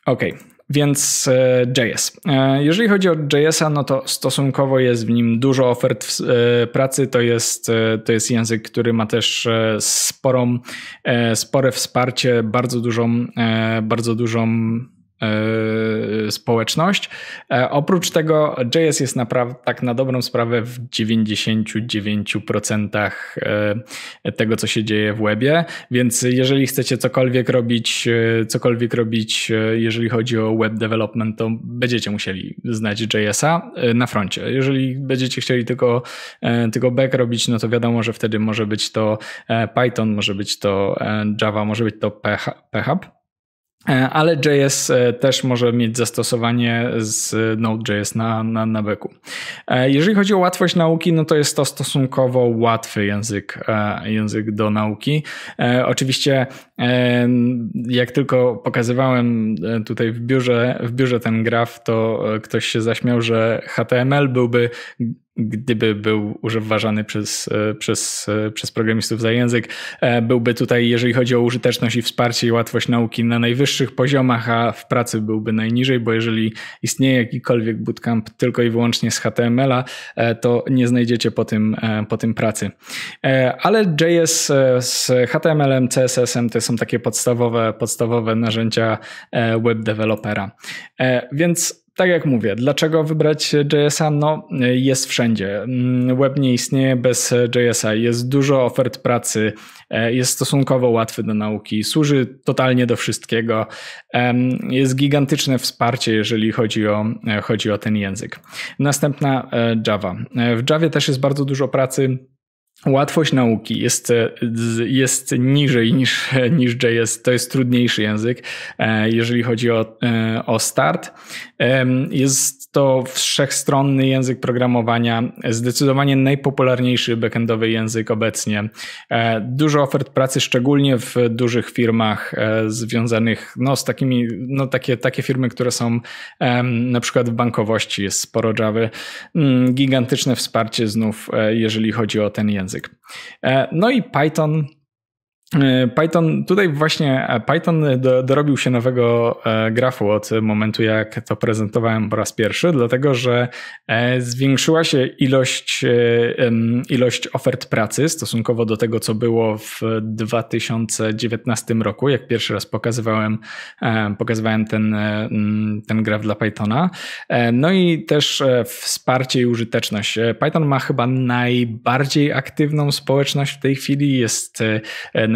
Okej, okay. Więc e, JS. E, jeżeli chodzi o JS-a, no to stosunkowo jest w nim dużo ofert e, pracy. To jest, to jest język, który ma też sporą, spore wsparcie, bardzo dużą, bardzo dużą E, społeczność. E, oprócz tego JS jest naprawdę tak na dobrą sprawę w 99% e, tego, co się dzieje w webie, więc jeżeli chcecie cokolwiek robić, cokolwiek robić, jeżeli chodzi o web development, to będziecie musieli znać JS-a na froncie. Jeżeli będziecie chcieli tylko, tylko back robić, no to wiadomo, że wtedy może być to Python, może być to Java, może być to PHP. E, ale JS e, też może mieć zastosowanie z Node.js na, na, na beku. E, jeżeli chodzi o łatwość nauki, no to jest to stosunkowo łatwy język, język do nauki. Oczywiście, jak tylko pokazywałem tutaj w biurze, w biurze ten graf, to ktoś się zaśmiał, że HTML byłby gdyby był używany przez, e, przez, e, przez programistów za język, e, byłby tutaj, jeżeli chodzi o użyteczność i wsparcie i łatwość nauki na najwyższych poziomach, a w pracy byłby najniżej, bo jeżeli istnieje jakikolwiek bootcamp tylko i wyłącznie z HTML-a, to nie znajdziecie po tym, po tym pracy. Ale JS z HTML-em, CSS-em to są takie podstawowe, podstawowe narzędzia web Więc tak jak mówię, dlaczego wybrać JS-a? No, jest wszędzie. Mm, web nie istnieje bez JS-a. Jest dużo ofert pracy, e, jest stosunkowo łatwy do nauki, służy totalnie do wszystkiego. Jest gigantyczne wsparcie, jeżeli chodzi o, e, chodzi o ten język. Następna e, Java. W Javie też jest bardzo dużo pracy. Łatwość nauki jest, jest niżej niż, niż JS, to jest trudniejszy język, jeżeli chodzi o, o start. Jest to wszechstronny język programowania, zdecydowanie najpopularniejszy backendowy język obecnie. E, dużo ofert pracy, szczególnie w dużych firmach e, związanych no, z takimi, no, takie, takie firmy, które są na przykład w bankowości, jest sporo Java. Mm, gigantyczne wsparcie znów, e, jeżeli chodzi o ten język. No i Python E, Python, tutaj właśnie e, Python do, dorobił się nowego e, grafu od momentu, jak to prezentowałem po raz pierwszy, dlatego że zwiększyła się ilość, ilość ofert pracy stosunkowo do tego, co było w 2019 roku, jak pierwszy raz pokazywałem, pokazywałem ten, ten graf dla Pythona. No i też wsparcie i użyteczność. Python ma chyba najbardziej aktywną społeczność w tej chwili, jest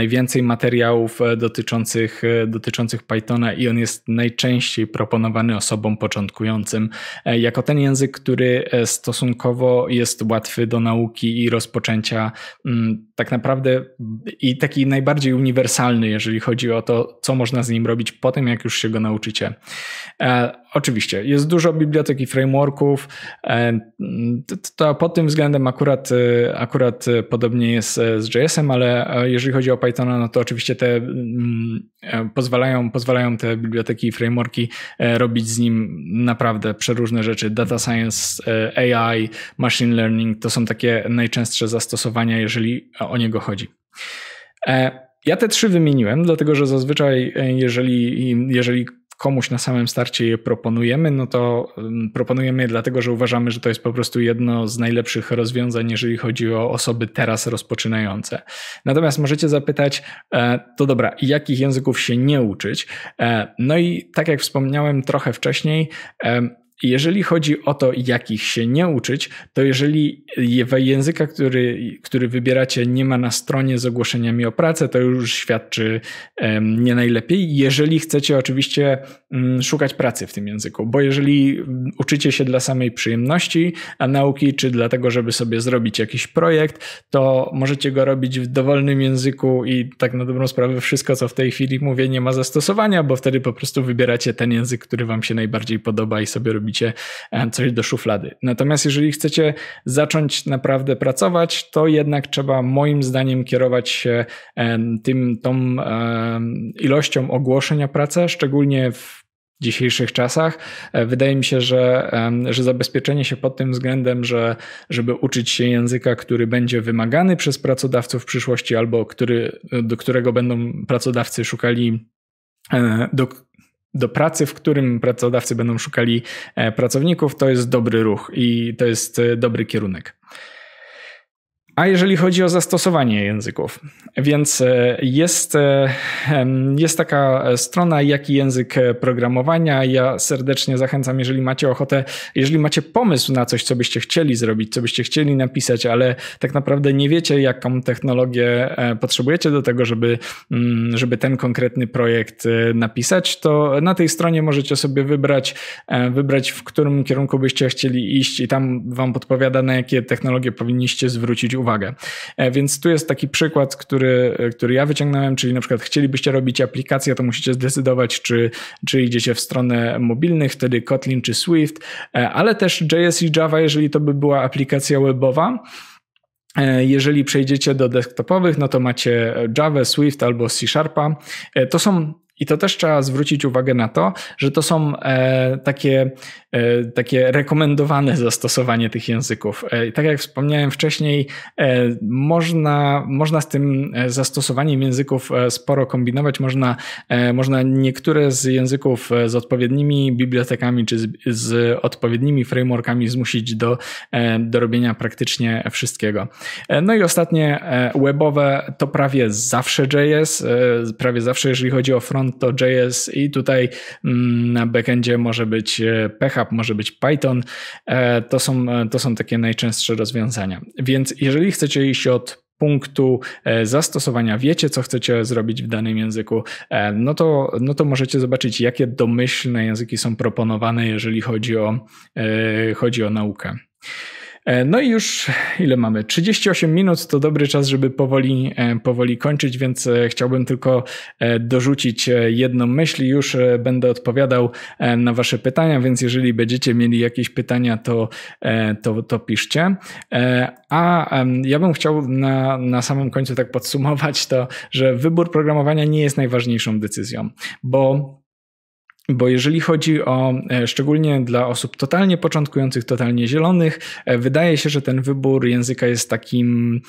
najwięcej materiałów e, dotyczących, e, dotyczących Pythona i on jest najczęściej proponowany osobom początkującym e, jako ten język, który stosunkowo jest łatwy do nauki i rozpoczęcia mm, tak naprawdę i taki najbardziej uniwersalny, jeżeli chodzi o to, co można z nim robić po tym, jak już się go nauczycie. E, oczywiście, jest dużo bibliotek i frameworków. E, to, to, pod tym względem akurat, e, akurat podobnie jest e, z JS-em, ale e, jeżeli chodzi o Pythona, no to oczywiście te mm, E, pozwalają, pozwalają te biblioteki i frameworki e, robić z nim naprawdę przeróżne rzeczy. Data science, e, AI, machine learning to są takie najczęstsze zastosowania, jeżeli o niego chodzi. Ja te trzy wymieniłem, dlatego że zazwyczaj, jeżeli, jeżeli komuś na samym starcie je proponujemy, no to mm, proponujemy je dlatego, że uważamy, że to jest po prostu jedno z najlepszych rozwiązań, jeżeli chodzi o osoby teraz rozpoczynające. Natomiast możecie zapytać, e, to dobra, jakich języków się nie uczyć? E, no i tak jak wspomniałem trochę wcześniej, e, jeżeli chodzi o to, jakich się nie uczyć, to jeżeli języka, który, który wybieracie, nie ma na stronie z ogłoszeniami o pracę, to już świadczy nie najlepiej. Jeżeli chcecie oczywiście mm, szukać pracy w tym języku, bo jeżeli mm, uczycie się dla samej przyjemności a nauki, czy dlatego, żeby sobie zrobić jakiś projekt, to możecie go robić w dowolnym języku i tak na dobrą sprawę wszystko, co w tej chwili mówię, nie ma zastosowania, bo wtedy po prostu wybieracie ten język, który wam się najbardziej podoba i sobie robicie robicie e, coś do szuflady. Natomiast jeżeli chcecie zacząć naprawdę pracować, to jednak trzeba moim zdaniem kierować się e, tym, tą e, ilością ogłoszeń o pracę, szczególnie w dzisiejszych czasach. Wydaje mi się, że, że zabezpieczenie się pod tym względem, że żeby uczyć się języka, który będzie wymagany przez pracodawców w przyszłości albo który, do którego będą pracodawcy szukali do do pracy, w którym pracodawcy będą szukali e, pracowników, to jest dobry ruch i to jest e, dobry kierunek. A jeżeli chodzi o zastosowanie języków, więc e, jest, e, jest taka strona, jaki język programowania. Ja serdecznie zachęcam, jeżeli macie ochotę, jeżeli macie pomysł na coś, co byście chcieli zrobić, co byście chcieli napisać, ale tak naprawdę nie wiecie, jaką technologię e, potrzebujecie do tego, żeby, mm, żeby ten konkretny projekt napisać, to na tej stronie możecie sobie wybrać, wybrać, w którym kierunku byście chcieli iść, i tam wam podpowiada, na jakie technologie powinniście zwrócić uwagę uwagę. E, więc tu jest taki przykład, który, e, który ja wyciągnąłem, czyli na przykład chcielibyście robić aplikację, to musicie zdecydować, czy, czy idziecie w stronę mobilnych, wtedy Kotlin czy Swift, e, ale też JS i Java, jeżeli to by była aplikacja webowa. Jeżeli przejdziecie do desktopowych, no to macie Java, Swift albo C Sharpa. To są i to też trzeba zwrócić uwagę na to, że to są takie E, takie rekomendowane zastosowanie tych języków. E, tak jak wspomniałem wcześniej, e, można, można z tym zastosowaniem języków sporo kombinować. Można, można niektóre z języków z odpowiednimi bibliotekami czy z, z odpowiednimi frameworkami zmusić do, do robienia praktycznie wszystkiego. No i ostatnie, webowe to prawie zawsze JS, prawie zawsze jeżeli chodzi o front to JS i tutaj mm, na backendzie może być PHP może być Python. E, to są, e, to są takie najczęstsze rozwiązania. Więc jeżeli chcecie iść od punktu e, zastosowania wiecie, co chcecie zrobić w danym języku, no to, no to możecie zobaczyć, jakie domyślne języki są proponowane, jeżeli chodzi o, chodzi o naukę. E, no i już ile mamy? 38 minut to dobry czas, żeby powoli, e, powoli kończyć, więc e, chciałbym tylko dorzucić jedną myśl już będę odpowiadał na Wasze pytania, więc jeżeli będziecie mieli jakieś pytania, to, to, to piszcie. A ja bym chciał na, na samym końcu tak podsumować to, że wybór programowania nie jest najważniejszą decyzją, bo bo jeżeli chodzi o, e, szczególnie dla osób totalnie początkujących, totalnie zielonych, e, wydaje się, że ten wybór języka jest takim,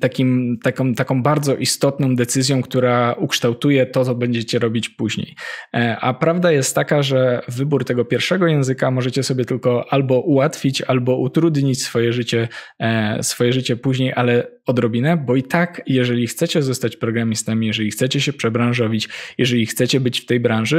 takim taką, taką bardzo istotną decyzją, która ukształtuje to, co będziecie robić później. E, a prawda jest taka, że wybór tego pierwszego języka możecie sobie tylko albo ułatwić, albo utrudnić swoje życie, swoje życie później, ale odrobinę, bo i tak, jeżeli chcecie zostać programistami, jeżeli chcecie się przebranżowić, jeżeli chcecie być w tej branży,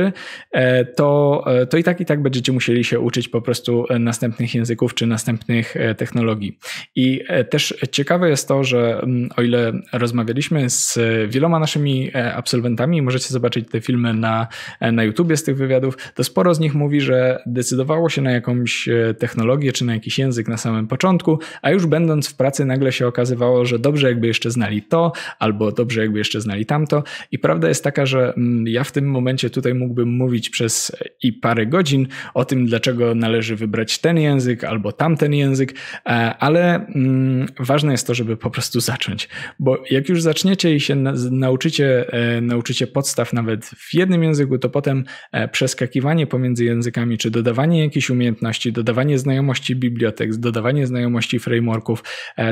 E, to, e, to i tak i tak będziecie musieli się uczyć po prostu e, następnych języków czy następnych technologii. I też ciekawe jest to, że mm, o ile rozmawialiśmy z wieloma naszymi absolwentami, możecie zobaczyć te filmy na, na YouTubie z tych wywiadów, to sporo z nich mówi, że decydowało się na jakąś technologię czy na jakiś język na samym początku, a już będąc w pracy nagle się okazywało, że dobrze jakby jeszcze znali to, albo dobrze jakby jeszcze znali tamto. I prawda jest taka, że mm, ja w tym momencie tutaj mówię, mógłbym mówić przez i parę godzin o tym, dlaczego należy wybrać ten język albo tamten język, e, ale mm, ważne jest to, żeby po prostu zacząć, bo jak już zaczniecie i się nauczycie, e, nauczycie podstaw nawet w jednym języku, to potem e, przeskakiwanie pomiędzy językami, czy dodawanie jakichś umiejętności, dodawanie znajomości bibliotek, dodawanie znajomości frameworków,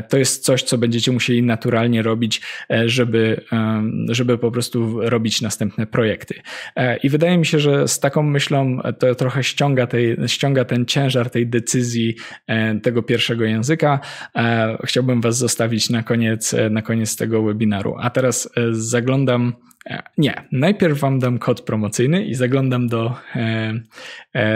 to jest coś, co będziecie musieli naturalnie robić, żeby, żeby po prostu robić następne projekty. I wydaje wydaje mi się, że z taką myślą to trochę ściąga, tej, ściąga ten ciężar tej decyzji e, tego pierwszego języka. E, chciałbym Was zostawić na koniec, e, na koniec tego webinaru. A teraz zaglądam. Nie, najpierw Wam dam kod promocyjny i zaglądam do,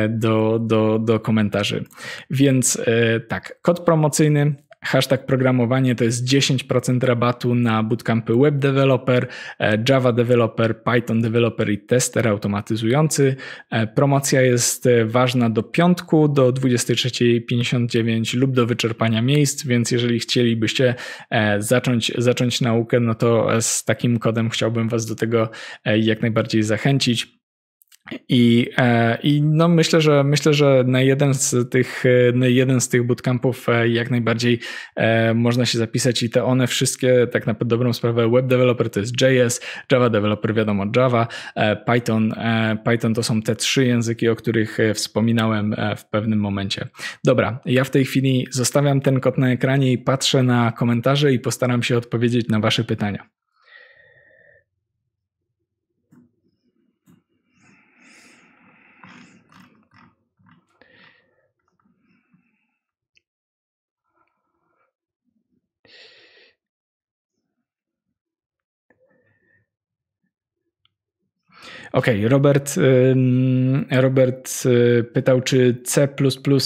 do, do, do komentarzy. Więc tak, kod promocyjny Hashtag programowanie to jest 10% rabatu na bootcampy web developer, e, Java developer, Python developer i tester automatyzujący. E, promocja jest e, ważna do piątku, do 23.59 lub do wyczerpania miejsc, więc jeżeli chcielibyście zacząć, zacząć naukę, no to z takim kodem chciałbym Was do tego jak najbardziej zachęcić. I, e, i no myślę, że myślę, że na jeden z tych, e, na jeden z tych bootcampów e, jak najbardziej można się zapisać i te one wszystkie tak na dobrą sprawę web developer to jest JS, Java developer wiadomo Java, Python, Python to są te trzy języki, o których wspominałem w pewnym momencie. Dobra, ja w tej chwili zostawiam ten kod na ekranie i patrzę na komentarze i postaram się odpowiedzieć na wasze pytania. Okej, okay, Robert, Robert y, pytał, czy C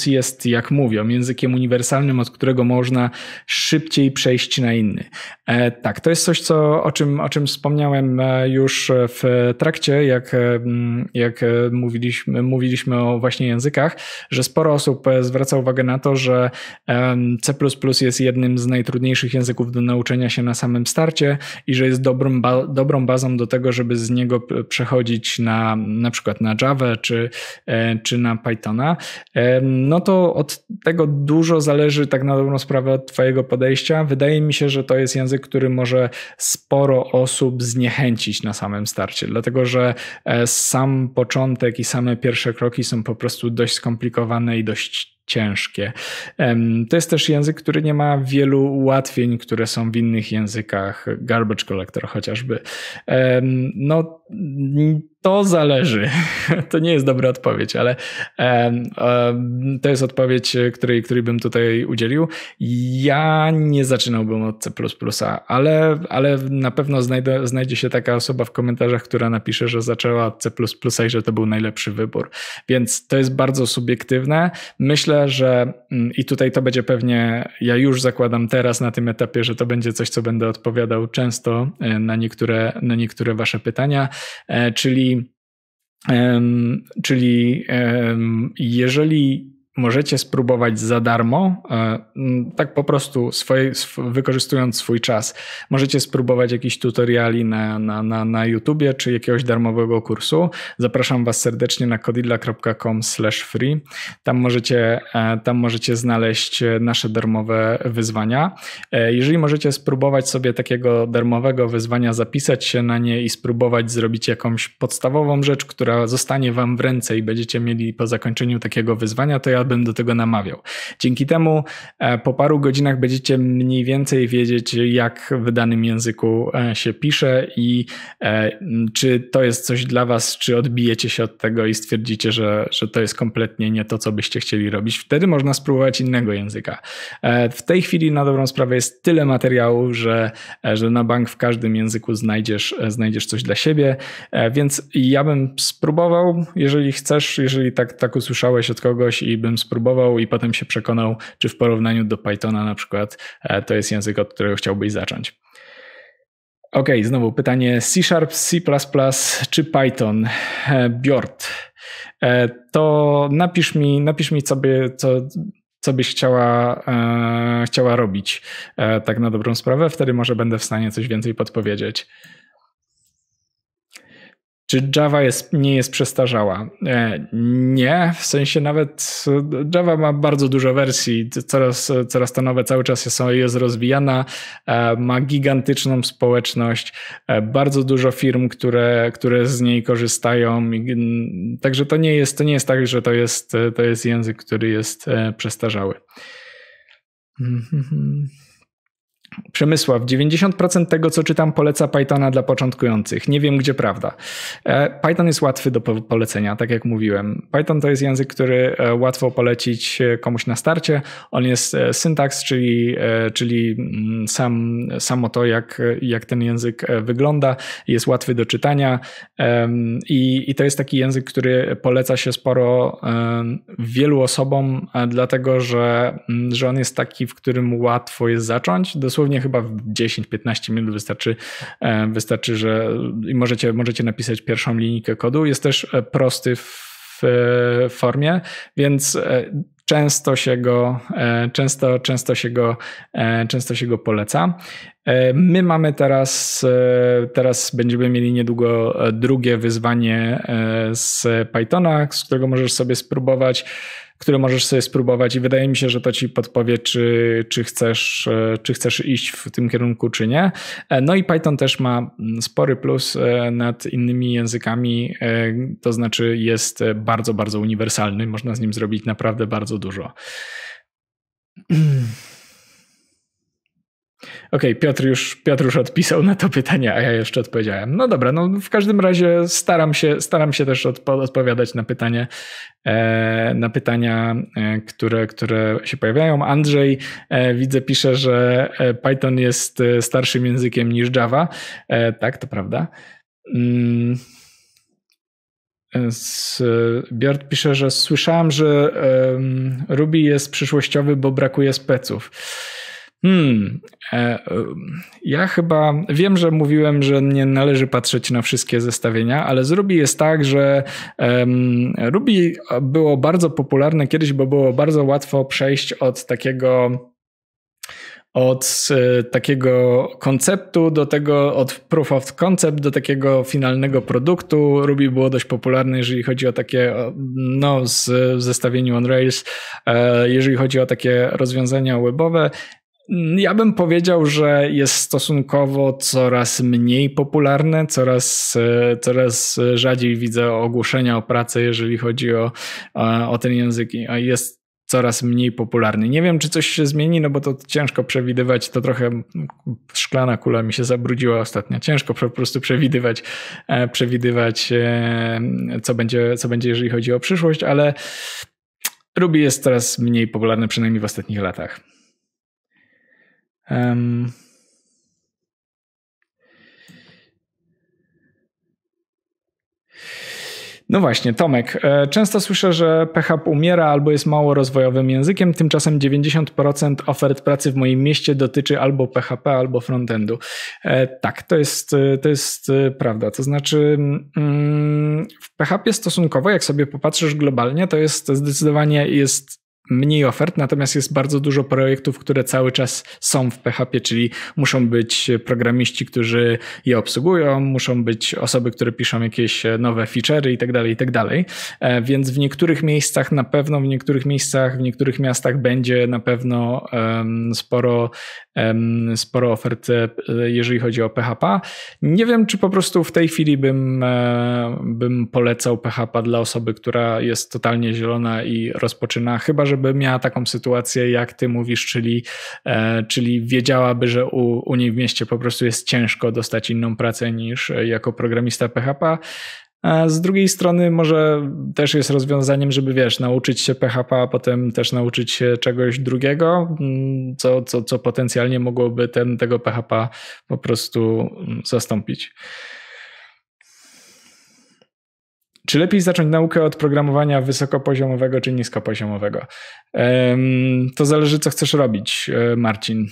jest, jak mówią, językiem uniwersalnym, od którego można szybciej przejść na inny. E, tak, to jest coś, co, o, czym, o czym wspomniałem e, już w trakcie, jak, e, jak mówiliśmy, mówiliśmy o właśnie językach, że sporo osób zwraca uwagę na to, że C jest jednym z najtrudniejszych języków do nauczenia się na samym starcie i że jest dobrą, dobrą bazą do tego, żeby z niego przechodzić przechodzić na na przykład na Java czy, e, czy na Pythona, no to od tego dużo zależy tak na dobrą sprawę od Twojego podejścia. Wydaje mi się, że to jest język, który może sporo osób zniechęcić na samym starcie, dlatego że e, sam początek i same pierwsze kroki są po prostu dość skomplikowane i dość ciężkie. To jest też język, który nie ma wielu ułatwień, które są w innych językach, garbage collector chociażby. No, to zależy. To nie jest dobra odpowiedź, ale to jest odpowiedź, której, której bym tutaj udzielił. Ja nie zaczynałbym od C, ale, ale na pewno znajdę, znajdzie się taka osoba w komentarzach, która napisze, że zaczęła od C i że to był najlepszy wybór. Więc to jest bardzo subiektywne. Myślę, że mm, i tutaj to będzie pewnie, ja już zakładam teraz na tym etapie, że to będzie coś, co będę odpowiadał często e, na niektóre, na niektóre Wasze pytania, e, czyli Czyli jeżeli możecie spróbować za darmo, e, tak po prostu swoje, wykorzystując swój czas. Możecie spróbować jakichś tutoriali na, na, na, na YouTubie czy jakiegoś darmowego kursu. Zapraszam Was serdecznie na slash free. Tam możecie, e, tam możecie znaleźć e, nasze darmowe wyzwania. Jeżeli możecie spróbować sobie takiego darmowego wyzwania, zapisać się na nie i spróbować zrobić jakąś podstawową rzecz, która zostanie Wam w ręce i będziecie mieli po zakończeniu takiego wyzwania, to ja bym do tego namawiał. Dzięki temu e, po paru godzinach będziecie mniej więcej wiedzieć, jak w danym języku e, się pisze i e, czy to jest coś dla Was, czy odbijecie się od tego i stwierdzicie, że, że to jest kompletnie nie to, co byście chcieli robić. Wtedy można spróbować innego języka. W tej chwili na dobrą sprawę jest tyle materiału, że, że na bank w każdym języku znajdziesz, znajdziesz coś dla siebie, więc ja bym spróbował, jeżeli chcesz, jeżeli tak, tak usłyszałeś od kogoś i bym spróbował i potem się przekonał, czy w porównaniu do Pythona na przykład e, to jest język, od którego chciałbyś zacząć. OK, znowu pytanie C Sharp, C++ czy Python? E, Bjord. E, to napisz mi, napisz mi co, co, co byś chciała, chciała robić tak na dobrą sprawę, wtedy może będę w stanie coś więcej podpowiedzieć. Czy Java jest, nie jest przestarzała? E, nie, w sensie nawet e, Java ma bardzo dużo wersji, coraz, e, coraz to nowe, cały czas jest, jest rozwijana, ma gigantyczną społeczność, bardzo dużo firm, które, które z niej korzystają. Także to nie jest, to nie jest tak, że to jest, to jest język, który jest przestarzały. Mm-hmm. Przemysław, 90% tego, co czytam, poleca Pythona dla początkujących. Nie wiem, gdzie prawda. E, Python jest łatwy do polecenia, tak jak mówiłem. Python to jest język, który e, łatwo polecić e, komuś na starcie. On jest syntax, czyli, czyli mm, sam, samo to, jak, jak ten język wygląda. Jest łatwy do czytania i, i to jest taki język, który poleca się sporo wielu osobom, dlatego że, mm, że on jest taki, w którym łatwo jest zacząć. Dosłownie dosłownie chyba w 10-15 minut wystarczy, e, wystarczy, że możecie, możecie napisać pierwszą linijkę kodu. Jest też e, prosty w e, formie, więc często się go, często, często się go, często się go poleca. My mamy teraz, teraz będziemy mieli niedługo drugie wyzwanie z Pythona, z którego możesz sobie spróbować które możesz sobie spróbować i wydaje mi się, że to ci podpowie, czy, czy, chcesz, e, czy chcesz iść w tym kierunku, czy nie. E, no i Python też ma mm, spory plus e, nad innymi językami, to znaczy jest bardzo, bardzo uniwersalny, można z nim zrobić naprawdę bardzo dużo. Okej, okay, Piotr, już, Piotr już odpisał na to pytanie, a ja jeszcze odpowiedziałem. No dobra, no w każdym razie staram się, staram się też odpo odpowiadać na pytanie, e, na pytania, e, które, które się pojawiają. Andrzej e, widzę pisze, że e, Python jest e, starszym językiem niż Java. E, tak, to prawda. Mm. pisze, że słyszałem, że Ruby jest przyszłościowy, bo brakuje speców. Hmm. E, e, ja chyba wiem, że mówiłem, że nie należy patrzeć na wszystkie zestawienia, ale z Ruby jest tak, że um, Ruby było bardzo popularne kiedyś, bo było bardzo łatwo przejść od takiego od e, takiego konceptu do tego, od proof of concept do takiego finalnego produktu. Ruby było dość popularne, jeżeli chodzi o takie, no, z, w zestawieniu on Rails, jeżeli chodzi o takie rozwiązania webowe. Mm, ja bym powiedział, że jest stosunkowo coraz mniej popularne, coraz, e, coraz rzadziej widzę ogłoszenia o pracę, jeżeli chodzi o, o ten język. Jest coraz mniej popularny. Nie wiem, czy coś się zmieni, no bo to ciężko przewidywać. To trochę szklana kula mi się zabrudziła ostatnio. Ciężko po prostu przewidywać, e, przewidywać e, co, będzie, co będzie, jeżeli chodzi o przyszłość, ale Ruby jest coraz mniej popularny, przynajmniej w ostatnich latach. Um, No właśnie, Tomek. E, często słyszę, że PHP umiera albo jest mało rozwojowym językiem, tymczasem 90% ofert pracy w moim mieście dotyczy albo PHP, albo frontendu. E, tak, to jest, e, to jest prawda. To znaczy, mm, w PHP stosunkowo, jak sobie popatrzysz globalnie, to jest zdecydowanie jest mniej ofert, natomiast jest bardzo dużo projektów, które cały czas są w PHP, czyli muszą być programiści, którzy je obsługują, muszą być osoby, które piszą jakieś e, nowe featurey i tak dalej, i tak dalej. E, więc w niektórych miejscach na pewno, w niektórych miejscach, w niektórych miastach będzie na pewno sporo, sporo ofert, e, jeżeli chodzi o PHP. Nie wiem, czy po prostu w tej chwili bym, bym polecał PHP dla osoby, która jest totalnie zielona i rozpoczyna, chyba że żeby miała taką sytuację, jak ty mówisz, czyli, e, czyli wiedziałaby, że u, u niej w mieście po prostu jest ciężko dostać inną pracę niż e, jako programista PHP. A z drugiej strony może też jest rozwiązaniem, żeby wiesz, nauczyć się PHP, a potem też nauczyć się czegoś drugiego, mm, co, co, co potencjalnie mogłoby ten, tego PHP po prostu mm, zastąpić czy lepiej zacząć naukę od programowania wysokopoziomowego czy niskopoziomowego? To zależy, co chcesz robić, e, Marcin.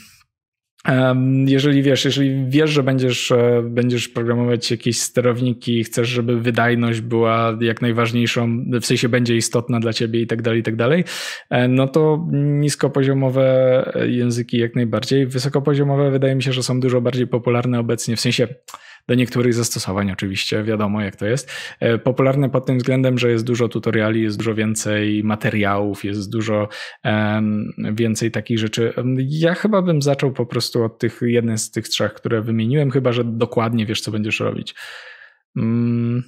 Jeżeli wiesz, jeżeli wiesz, że będziesz, e, będziesz programować jakieś sterowniki, chcesz, żeby wydajność była jak najważniejszą, w sensie będzie istotna dla ciebie i tak dalej, i tak dalej, e, no to niskopoziomowe języki jak najbardziej. Wysokopoziomowe wydaje mi się, że są dużo bardziej popularne obecnie, w sensie do niektórych zastosowań oczywiście, wiadomo jak to jest. E, popularne pod tym względem, że jest dużo tutoriali, jest dużo więcej materiałów, jest dużo um, więcej takich rzeczy. Ja chyba bym zaczął po prostu od tych, jednych z tych trzech, które wymieniłem, chyba że dokładnie wiesz, co będziesz robić. Mm.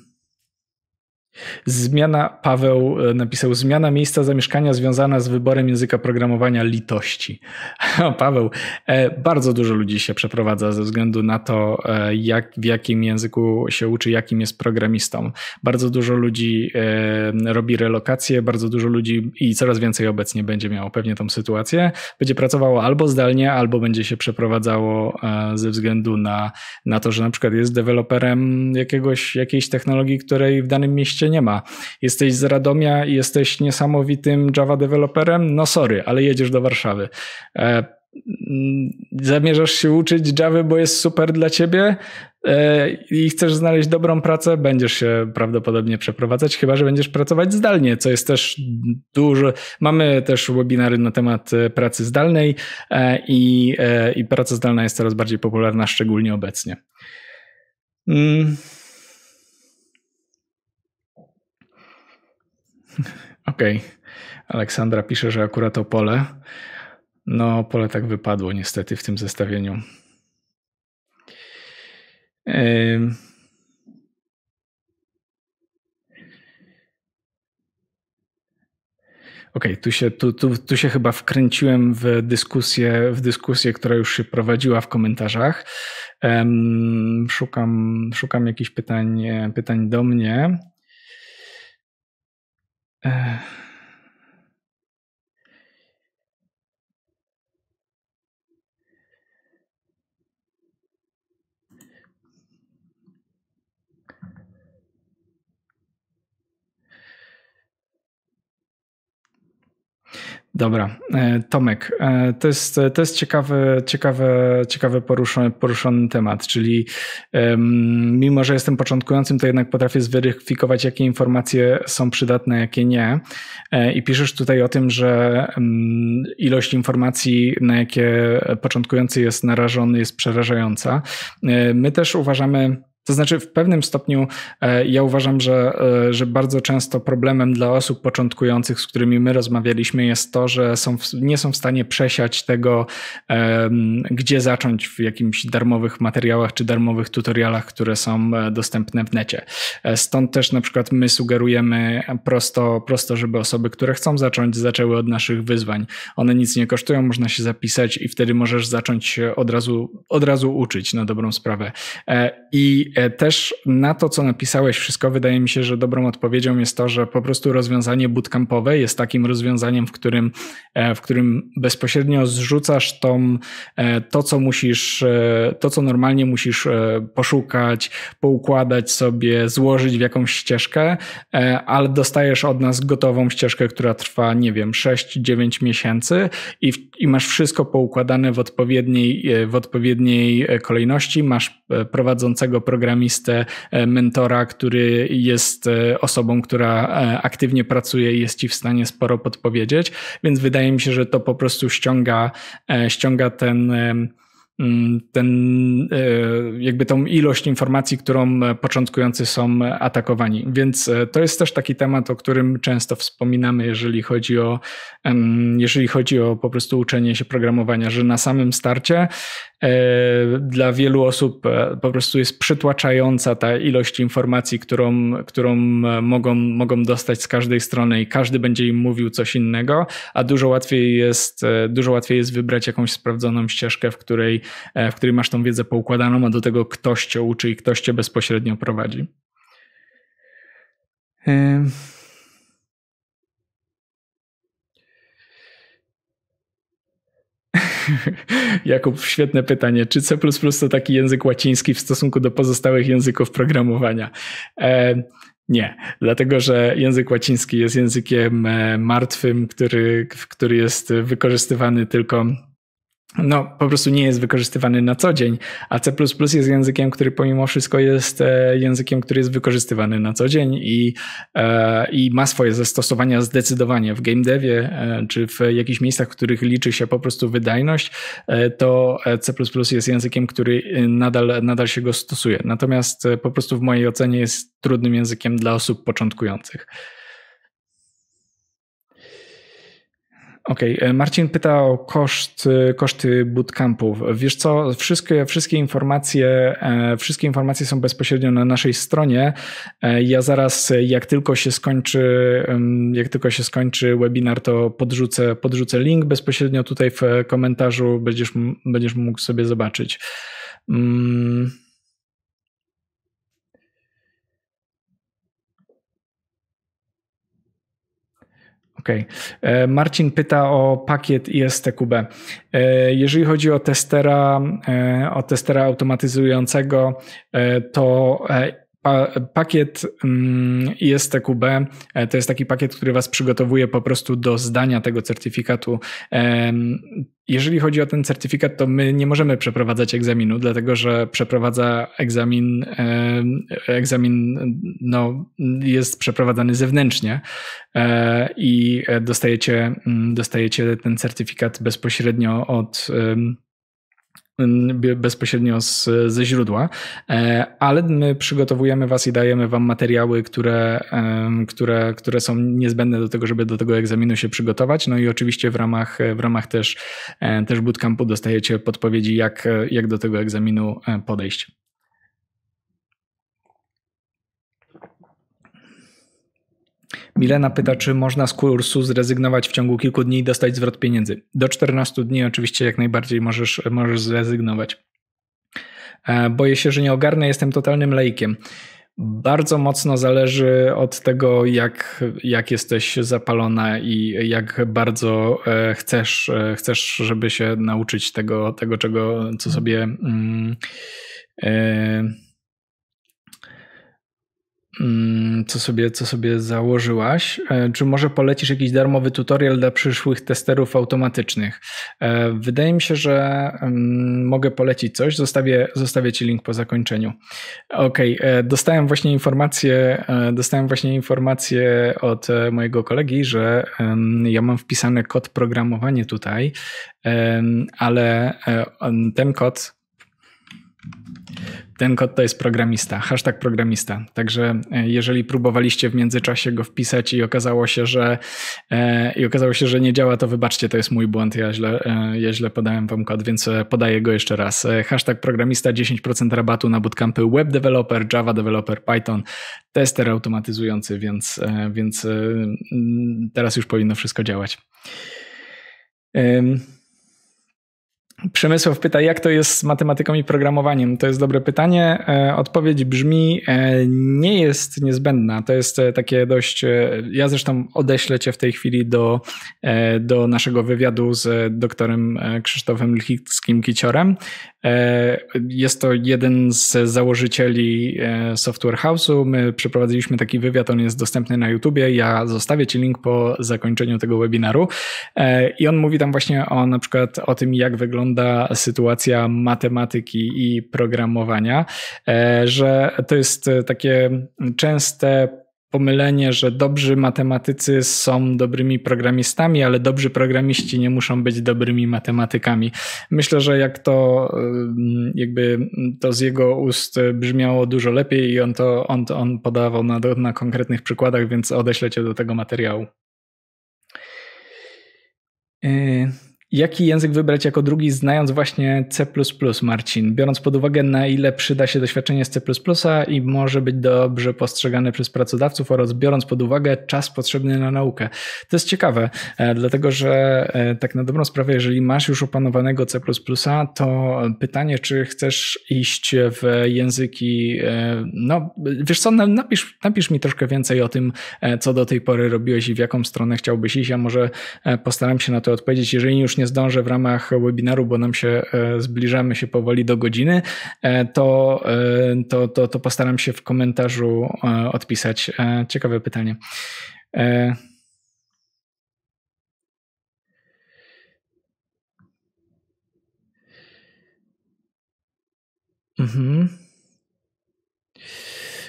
Zmiana, Paweł e, napisał, zmiana miejsca zamieszkania związana z wyborem języka programowania litości. Paweł, e, bardzo dużo ludzi się przeprowadza ze względu na to, e, jak, w jakim języku się uczy, jakim jest programistą. Bardzo dużo ludzi robi relokacje, bardzo dużo ludzi i coraz więcej obecnie będzie miało pewnie tą sytuację. Będzie pracowało albo zdalnie, albo będzie się przeprowadzało ze względu na, na to, że na przykład jest deweloperem jakiegoś, jakiejś technologii, której w danym mieście nie ma. Jesteś z Radomia i jesteś niesamowitym Java developerem? No sorry, ale jedziesz do Warszawy. E, mm, zamierzasz się uczyć Java, bo jest super dla ciebie e, i chcesz znaleźć dobrą pracę, będziesz się prawdopodobnie przeprowadzać, chyba że będziesz pracować zdalnie, co jest też dużo. Mamy też webinary na temat e, pracy zdalnej i, i praca zdalna jest coraz bardziej popularna, szczególnie obecnie. Mm. Okej. Okay. Aleksandra pisze, że akurat o pole. No, pole tak wypadło niestety w tym zestawieniu. OK, Okej, okay, tu, się, tu, tu, tu się chyba wkręciłem w dyskusję, w dyskusję, która już się prowadziła w komentarzach. szukam, szukam jakichś pytań, e, pytań do mnie. 嗯。Dobra, e, Tomek, e, to jest, to jest ciekawy, ciekawy, ciekawy poruszony, poruszony temat, czyli um, mimo, że jestem początkującym, to jednak potrafię zweryfikować, jakie informacje są przydatne, jakie nie. E, I piszesz tutaj o tym, że um, ilość informacji, na jakie początkujący jest narażony, jest przerażająca. My też uważamy, to znaczy, w pewnym stopniu e, ja uważam, że, e, że bardzo często problemem dla osób początkujących, z którymi my rozmawialiśmy, jest to, że są, nie są w stanie przesiać tego, gdzie zacząć w jakimś darmowych materiałach czy darmowych tutorialach, które są e, dostępne w necie. Stąd też na przykład my sugerujemy prosto, prosto, żeby osoby, które chcą zacząć, zaczęły od naszych wyzwań. One nic nie kosztują, można się zapisać i wtedy możesz zacząć od razu, od razu uczyć na dobrą sprawę. I E, też na to, co napisałeś wszystko, wydaje mi się, że dobrą odpowiedzią jest to, że po prostu rozwiązanie bootcampowe jest takim rozwiązaniem, w którym, e, w którym bezpośrednio zrzucasz tą, e, to, co musisz, to, co normalnie musisz poszukać, poukładać sobie, złożyć w jakąś ścieżkę, ale dostajesz od nas gotową ścieżkę, która trwa, nie wiem, 6-9 miesięcy i, i masz wszystko poukładane w odpowiedniej, w odpowiedniej kolejności, masz prowadzącego program programistę, e, mentora, który jest e, osobą, która e, aktywnie pracuje i jest ci w stanie sporo podpowiedzieć. Więc wydaje mi się, że to po prostu ściąga, ściąga ten Mm, ten, e, jakby tą ilość informacji, którą e, początkujący są e, atakowani. Więc to jest też taki temat, o którym często wspominamy, jeżeli chodzi o, jeżeli chodzi o po prostu uczenie się programowania, że na samym starcie dla wielu osób po prostu jest przytłaczająca ta ilość informacji, którą, którą mogą, mogą dostać z każdej strony i każdy będzie im mówił coś innego, a dużo łatwiej jest, dużo łatwiej jest wybrać jakąś sprawdzoną ścieżkę, w której E, w której masz tą wiedzę poukładaną, a do tego ktoś cię uczy i ktoś cię bezpośrednio prowadzi. Jakub, świetne pytanie. Czy C to taki język łaciński w stosunku do pozostałych języków programowania? E, nie, dlatego że język łaciński jest językiem e, martwym, który, który jest wykorzystywany tylko no, po prostu nie jest wykorzystywany na co dzień, a C jest językiem, który pomimo wszystko jest e, językiem, który jest wykorzystywany na co dzień i, e, i ma swoje zastosowania zdecydowanie w game devie e, czy w jakichś miejscach, w których liczy się po prostu wydajność, to C jest językiem, który nadal, nadal się go stosuje. Natomiast po prostu w mojej ocenie jest trudnym językiem dla osób początkujących. Okej, okay. E, Marcin pyta o koszt, e, koszty bootcampów. Wiesz co, wszystkie, wszystkie, informacje, e, wszystkie informacje są bezpośrednio na naszej stronie. Ja zaraz, jak tylko się skończy, jak tylko się skończy webinar, to podrzucę, podrzucę link bezpośrednio tutaj w komentarzu, będziesz, będziesz mógł sobie zobaczyć. Mm. Okej. Okay. E, Marcin pyta o pakiet ISTQB. E, jeżeli chodzi o testera, e, o testera automatyzującego, to pakiet ISTQB mm, e, to jest taki pakiet, który Was przygotowuje po prostu do zdania tego certyfikatu. Jeżeli chodzi o ten certyfikat, to my nie możemy przeprowadzać egzaminu, dlatego że przeprowadza egzamin, egzamin no, jest przeprowadzany zewnętrznie e, i e, dostajecie, mm, dostajecie ten certyfikat bezpośrednio od bezpośrednio z, ze źródła, e, ale my przygotowujemy Was i dajemy Wam materiały, które, które, które są niezbędne do tego, żeby do tego egzaminu się przygotować. No i oczywiście w ramach, w ramach też, e, też bootcampu dostajecie podpowiedzi, jak, jak do tego egzaminu e, podejść. Milena pyta, czy można z kursu zrezygnować w ciągu kilku dni i dostać zwrot pieniędzy. Do 14 dni oczywiście jak najbardziej możesz, możesz zrezygnować. E, boję się, że nie ogarnę, jestem totalnym lejkiem. Bardzo mocno zależy od tego, jak, jak jesteś zapalona i jak bardzo e, chcesz, e, chcesz żeby się nauczyć tego, tego czego, co sobie. Yy, Mm, co sobie, co sobie założyłaś. E, czy może polecisz jakiś darmowy tutorial dla przyszłych testerów automatycznych? E, wydaje mi się, że mm, mogę polecić coś. Zostawię, zostawię Ci link po zakończeniu. Okej, okay. E, dostałem właśnie informację, dostałem właśnie informację od mojego kolegi, że ja mam wpisany kod programowanie tutaj, ale ten kod ten kod to jest programista, hashtag programista. Także e, jeżeli próbowaliście w międzyczasie go wpisać i okazało się, że, e, i okazało się, że nie działa, to wybaczcie, to jest mój błąd. Ja źle, e, ja źle podałem wam kod, więc podaję go jeszcze raz. Hashtag programista 10% rabatu na bootcampy web developer, Java developer, Python, tester automatyzujący, więc, więc teraz już powinno wszystko działać. Przemysław pyta, jak to jest z matematyką i programowaniem? To jest dobre pytanie. E, odpowiedź brzmi, e, nie jest niezbędna. To jest e, takie dość. Ja zresztą odeślę Cię w tej chwili do, do naszego wywiadu z doktorem Krzysztofem Lichickim-Kiciorem, E, jest to jeden z założycieli e, Software House'u. My przeprowadziliśmy taki wywiad, on jest dostępny na YouTubie. Ja zostawię Ci link po zakończeniu tego webinaru. E, I on mówi tam właśnie o na przykład o tym, jak wygląda sytuacja matematyki i programowania, że to jest takie częste pomylenie, że dobrzy matematycy są dobrymi programistami, ale dobrzy programiści nie muszą być dobrymi matematykami. Myślę, że jak to jakby to z jego ust brzmiało dużo lepiej i on to on, on podawał na, na konkretnych przykładach, więc odeślę cię do tego materiału. Jaki język wybrać jako drugi, znając właśnie C, Marcin? Biorąc pod uwagę, na ile przyda się doświadczenie z C i może być dobrze postrzegany przez pracodawców, oraz biorąc pod uwagę czas potrzebny na naukę. To jest ciekawe, e, dlatego że e, tak na dobrą sprawę, jeżeli masz już opanowanego C, to pytanie, czy chcesz iść w języki. E, no, wiesz co, napisz, napisz mi troszkę więcej o tym, co do tej pory robiłeś i w jaką stronę chciałbyś iść. Ja może postaram się na to odpowiedzieć. Jeżeli już nie nie zdążę w ramach webinaru, bo nam się e, zbliżamy się powoli do godziny, e, to, e, to, to, to postaram się w komentarzu odpisać. Ciekawe pytanie. Mhm.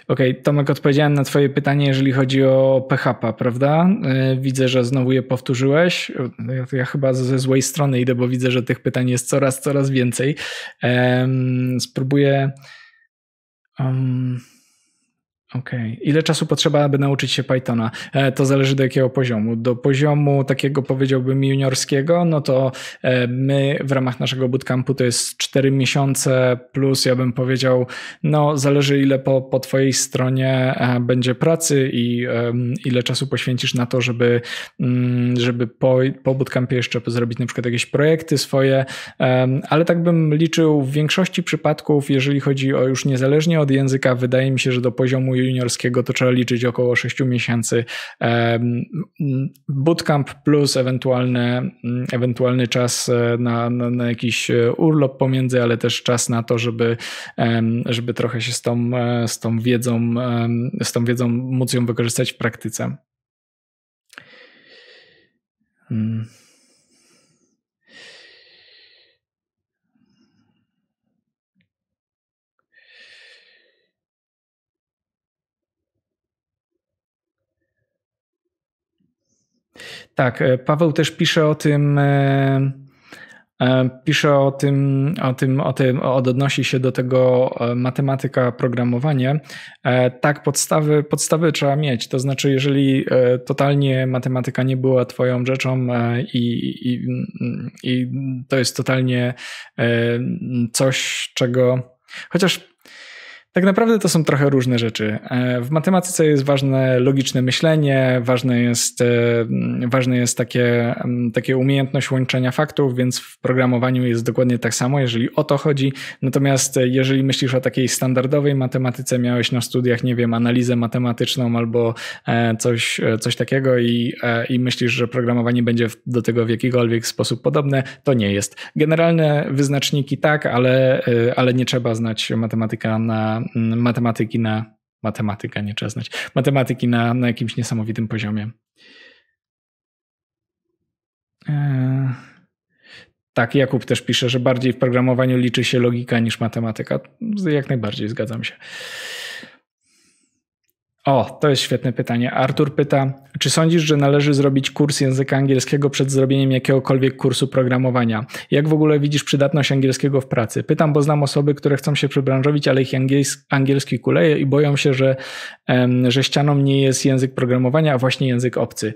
Okej, okay, Tomek, odpowiedziałem na Twoje pytanie, jeżeli chodzi o PHP, prawda? E, widzę, że znowu je powtórzyłeś. E, no ja, ja chyba ze złej strony idę, bo widzę, że tych pytań jest coraz, coraz więcej. Um, spróbuję. Um, Okej. Okay. Ile czasu potrzeba, aby nauczyć się Pythona? E, to zależy do jakiego poziomu. Do poziomu takiego powiedziałbym juniorskiego, no to e, my w ramach naszego bootcampu to jest 4 miesiące plus, ja bym powiedział, no zależy ile po, po twojej stronie e, będzie pracy i ile czasu poświęcisz na to, żeby, mm, żeby po, po bootcampie jeszcze zrobić na przykład jakieś projekty swoje, ale tak bym liczył w większości przypadków, jeżeli chodzi o już niezależnie od języka, wydaje mi się, że do poziomu juniorskiego to trzeba liczyć około 6 miesięcy. Bootcamp plus ewentualny, ewentualny czas e, na, na, na jakiś e, urlop pomiędzy, ale też czas na to, żeby, żeby trochę się z tą, e, z tą wiedzą, z tą wiedzą móc ją wykorzystać w praktyce. Hmm. Tak, e, Paweł też pisze o tym. E, e, pisze o tym, o tym, o tym, odnosi się do tego matematyka, programowanie. Tak, podstawy, podstawy trzeba mieć. To znaczy, jeżeli totalnie matematyka nie była Twoją rzeczą i, i, i to jest totalnie coś, czego. Chociaż tak naprawdę to są trochę różne rzeczy. E, w matematyce jest ważne logiczne myślenie, ważne jest, e, ważne jest takie, takie umiejętność łączenia faktów, więc w programowaniu jest dokładnie tak samo, jeżeli o to chodzi. Natomiast e, jeżeli myślisz o takiej standardowej matematyce, miałeś na studiach, nie wiem, analizę matematyczną albo coś, coś takiego i, i myślisz, że programowanie będzie do tego w jakikolwiek sposób podobne, to nie jest. Generalne wyznaczniki tak, ale, ale nie trzeba znać matematyka na Mm, matematyki na. Matematyka, nie trzeba znać. Matematyki na, na jakimś niesamowitym poziomie. E, tak, Jakub też pisze, że bardziej w programowaniu liczy się logika niż matematyka. Jak najbardziej zgadzam się. O, to jest świetne pytanie. Artur pyta, czy sądzisz, że należy zrobić kurs języka angielskiego przed zrobieniem jakiegokolwiek kursu programowania? Jak w ogóle widzisz przydatność angielskiego w pracy? Pytam, bo znam osoby, które chcą się przebranżowić, ale ich angielski kuleje i boją się, że, że ścianą nie jest język programowania, a właśnie język obcy.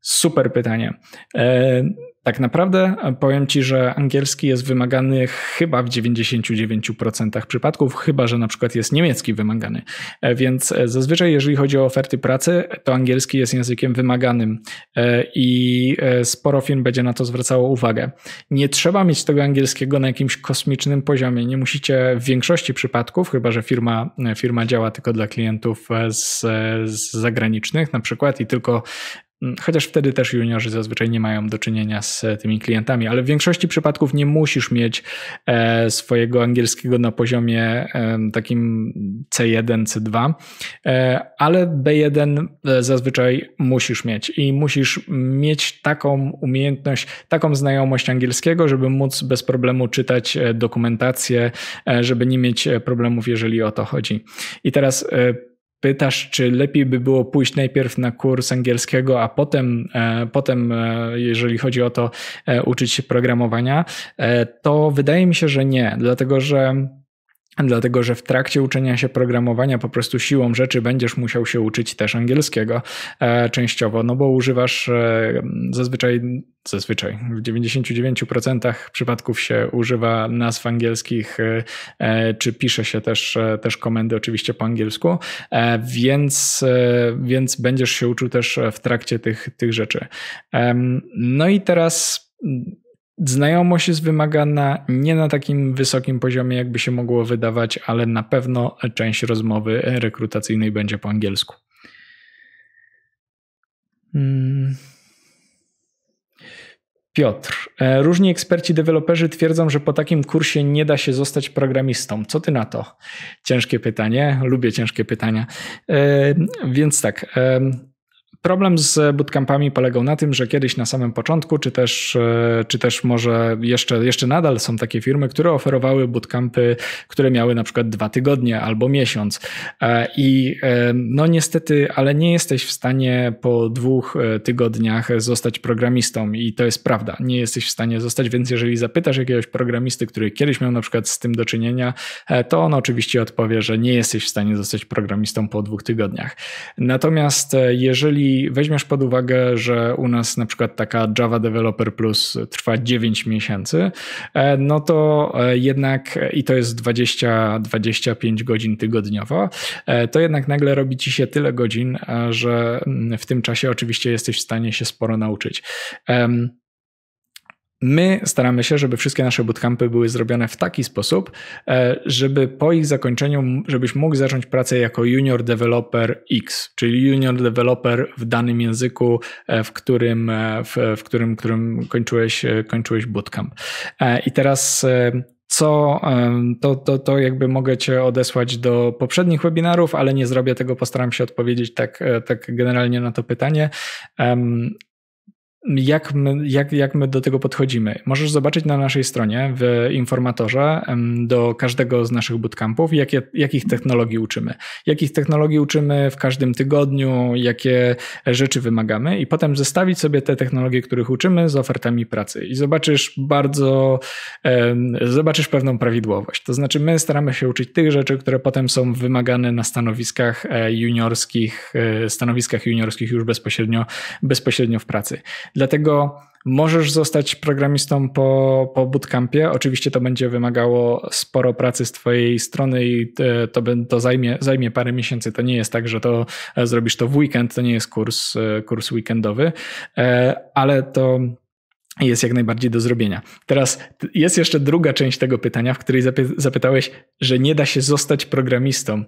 Super pytanie. E, tak naprawdę e, powiem Ci, że angielski jest wymagany chyba w 99% przypadków, chyba że na przykład jest niemiecki wymagany. E, więc e, zazwyczaj, jeżeli chodzi o oferty pracy, to angielski jest językiem wymaganym i sporo firm będzie na to zwracało uwagę. Nie trzeba mieć tego angielskiego na jakimś kosmicznym poziomie. Nie musicie w większości przypadków, chyba że firma, firma działa tylko dla klientów z, z zagranicznych na przykład i tylko Mm, chociaż wtedy też juniorzy zazwyczaj nie mają do czynienia z e, tymi klientami, ale w większości przypadków nie musisz mieć e, swojego angielskiego na poziomie e, takim C1, C2, ale B1 zazwyczaj musisz mieć i musisz mieć taką umiejętność, taką znajomość angielskiego, żeby móc bez problemu czytać dokumentację, żeby nie mieć problemów, jeżeli o to chodzi. I teraz pytasz, czy lepiej by było pójść najpierw na kurs angielskiego, a potem, e, potem e, jeżeli chodzi o to, e, uczyć się programowania, to wydaje mi się, że nie, dlatego że Dlatego, że w trakcie uczenia się programowania po prostu siłą rzeczy będziesz musiał się uczyć też angielskiego e, częściowo, no bo używasz e, zazwyczaj, zazwyczaj w 99% przypadków się używa nazw angielskich, e, e czy pisze się też, e, też komendy oczywiście po angielsku, e, więc, więc będziesz się uczył też w trakcie tych, tych rzeczy. no i teraz Znajomość jest wymagana nie na takim wysokim poziomie, jakby się mogło wydawać, ale na pewno część rozmowy rekrutacyjnej będzie po angielsku. Hmm. Piotr. E, różni eksperci deweloperzy twierdzą, że po takim kursie nie da się zostać programistą. Co ty na to? Ciężkie pytanie. Lubię ciężkie pytania. E, więc tak. E, Problem z bootcampami polegał na tym, że kiedyś na samym początku, czy też, e, czy też może jeszcze, jeszcze nadal są takie firmy, które oferowały bootcampy, które miały na przykład dwa tygodnie albo miesiąc. E, I e, no niestety, ale nie jesteś w stanie po dwóch tygodniach zostać programistą i to jest prawda. Nie jesteś w stanie zostać, więc jeżeli zapytasz jakiegoś programisty, który kiedyś miał na przykład z tym do czynienia, to on oczywiście odpowie, że nie jesteś w stanie zostać programistą po dwóch tygodniach. Natomiast jeżeli weźmiesz pod uwagę, że u nas na przykład taka Java Developer Plus trwa 9 miesięcy, e, no to e, jednak i to jest 20-25 godzin tygodniowo, e, to jednak nagle robi ci się tyle godzin, że mm, w tym czasie oczywiście jesteś w stanie się sporo nauczyć. My staramy się, żeby wszystkie nasze bootcampy były zrobione w taki sposób, e, żeby po ich zakończeniu, żebyś mógł zacząć pracę jako junior developer X, czyli junior developer w danym języku, e, w którym, e, w, w którym, którym kończyłeś, kończyłeś bootcamp. I teraz co to, to, to jakby mogę Cię odesłać do poprzednich webinarów, ale nie zrobię tego, postaram się odpowiedzieć tak, tak generalnie na to pytanie jak my, jak, jak my do tego podchodzimy. Możesz zobaczyć na naszej stronie w informatorze do każdego z naszych bootcampów, jakie, jakich technologii uczymy. Jakich technologii uczymy w każdym tygodniu, jakie rzeczy wymagamy, i potem zestawić sobie te technologie, których uczymy, z ofertami pracy. I zobaczysz bardzo, zobaczysz pewną prawidłowość. To znaczy, my staramy się uczyć tych rzeczy, które potem są wymagane na stanowiskach e, juniorskich, e, stanowiskach juniorskich już bezpośrednio, bezpośrednio w pracy. Dlatego możesz zostać programistą po, po bootcampie. Oczywiście to będzie wymagało sporo pracy z Twojej strony i e, to, to zajmie, zajmie parę miesięcy. To nie jest tak, że to e, zrobisz to w weekend, to nie jest kurs, e, kurs weekendowy, ale to jest jak najbardziej do zrobienia. Teraz jest jeszcze druga część tego pytania, w której zapytałeś, że nie da się zostać programistą.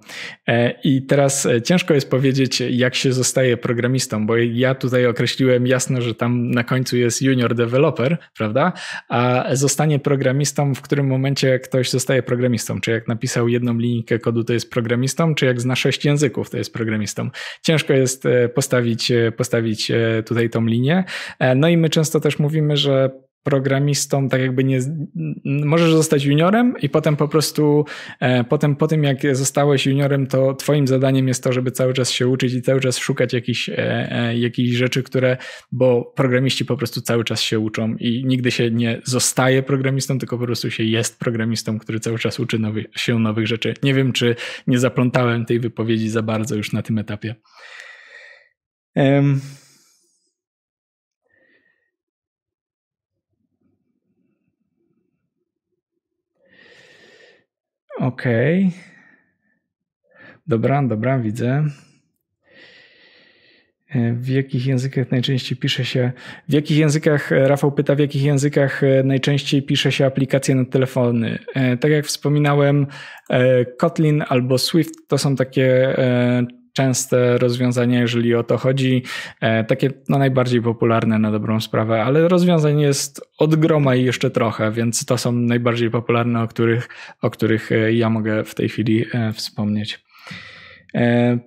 E, I teraz e, ciężko jest powiedzieć, jak się zostaje programistą, bo ja tutaj określiłem jasno, że tam na końcu jest junior developer, prawda? A zostanie programistą, w którym momencie ktoś zostaje programistą? Czy jak napisał jedną linijkę kodu, to jest programistą, czy jak zna sześć języków, to jest programistą? Ciężko jest e, postawić, postawić tutaj tą linię. No i my często też mówimy, że programistą, tak jakby nie. Możesz zostać juniorem i potem po prostu, e, potem po tym jak zostałeś juniorem, to Twoim zadaniem jest to, żeby cały czas się uczyć i cały czas szukać jakichś, e, e, rzeczy, które, bo programiści po prostu cały czas się uczą i nigdy się nie zostaje programistą, tylko po prostu się jest programistą, który cały czas uczy nowy, się nowych rzeczy. Nie wiem, czy nie zaplątałem tej wypowiedzi za bardzo już na tym etapie. ehm. Okej. Okay. Dobra, dobra, widzę. E, w jakich językach najczęściej pisze się. W jakich językach, e, Rafał pyta, w jakich językach e, najczęściej pisze się aplikacje na telefony? Tak jak wspominałem, Kotlin albo Swift to są takie częste rozwiązania, jeżeli o to chodzi. E, takie no, najbardziej popularne na dobrą sprawę, ale rozwiązań jest od groma i jeszcze trochę, więc to są najbardziej popularne, o których, o których e, ja mogę w tej chwili e, wspomnieć.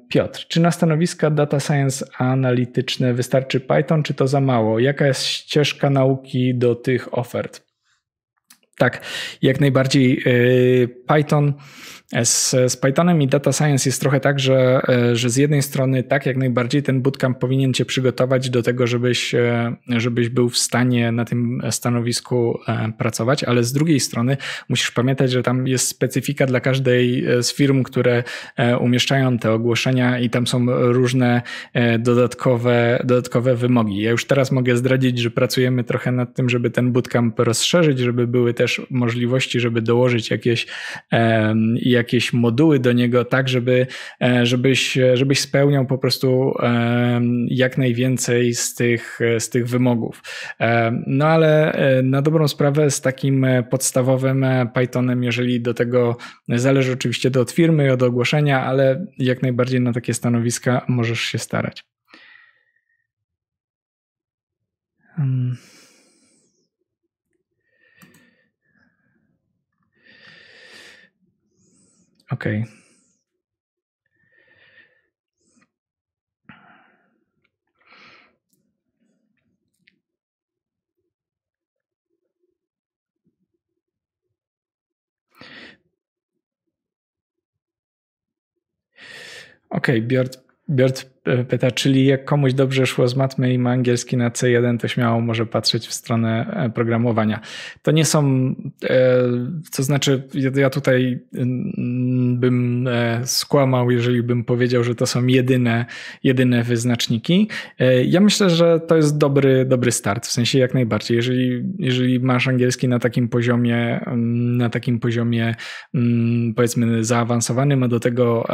Piotr, czy na stanowiska data science analityczne wystarczy Python, czy to za mało? Jaka jest ścieżka nauki do tych ofert? Tak, jak najbardziej y, Python. E, z, z Pythonem i data science jest trochę tak, że, e, że z jednej strony tak jak najbardziej ten bootcamp powinien cię przygotować do tego, żebyś, e, żebyś był w stanie na tym stanowisku pracować, ale z drugiej strony musisz pamiętać, że tam jest specyfika dla każdej z firm, które umieszczają te ogłoszenia i tam są różne dodatkowe, dodatkowe wymogi. Ja już teraz mogę zdradzić, że pracujemy trochę nad tym, żeby ten bootcamp rozszerzyć, żeby były też też możliwości, żeby dołożyć jakieś, jakieś moduły do niego, tak, żeby, e, żebyś, żebyś spełniał po prostu jak najwięcej z tych, z tych wymogów. No ale e, na dobrą sprawę z takim e, podstawowym Pythonem, jeżeli do tego zależy oczywiście do od firmy, od ogłoszenia, ale jak najbardziej na takie stanowiska możesz się starać. Hmm. Okay. Okay, Bert, Bert E, pyta, czyli jak komuś dobrze szło z matmy i ma angielski na C1, to śmiało może patrzeć w stronę e, programowania. To nie są, to e, znaczy, ja tutaj bym skłamał, jeżeli bym powiedział, że to są jedyne, jedyne wyznaczniki. Ja myślę, że to jest dobry, dobry start, w sensie jak najbardziej. Jeżeli, jeżeli masz angielski na takim poziomie, na takim poziomie powiedzmy zaawansowanym, a do tego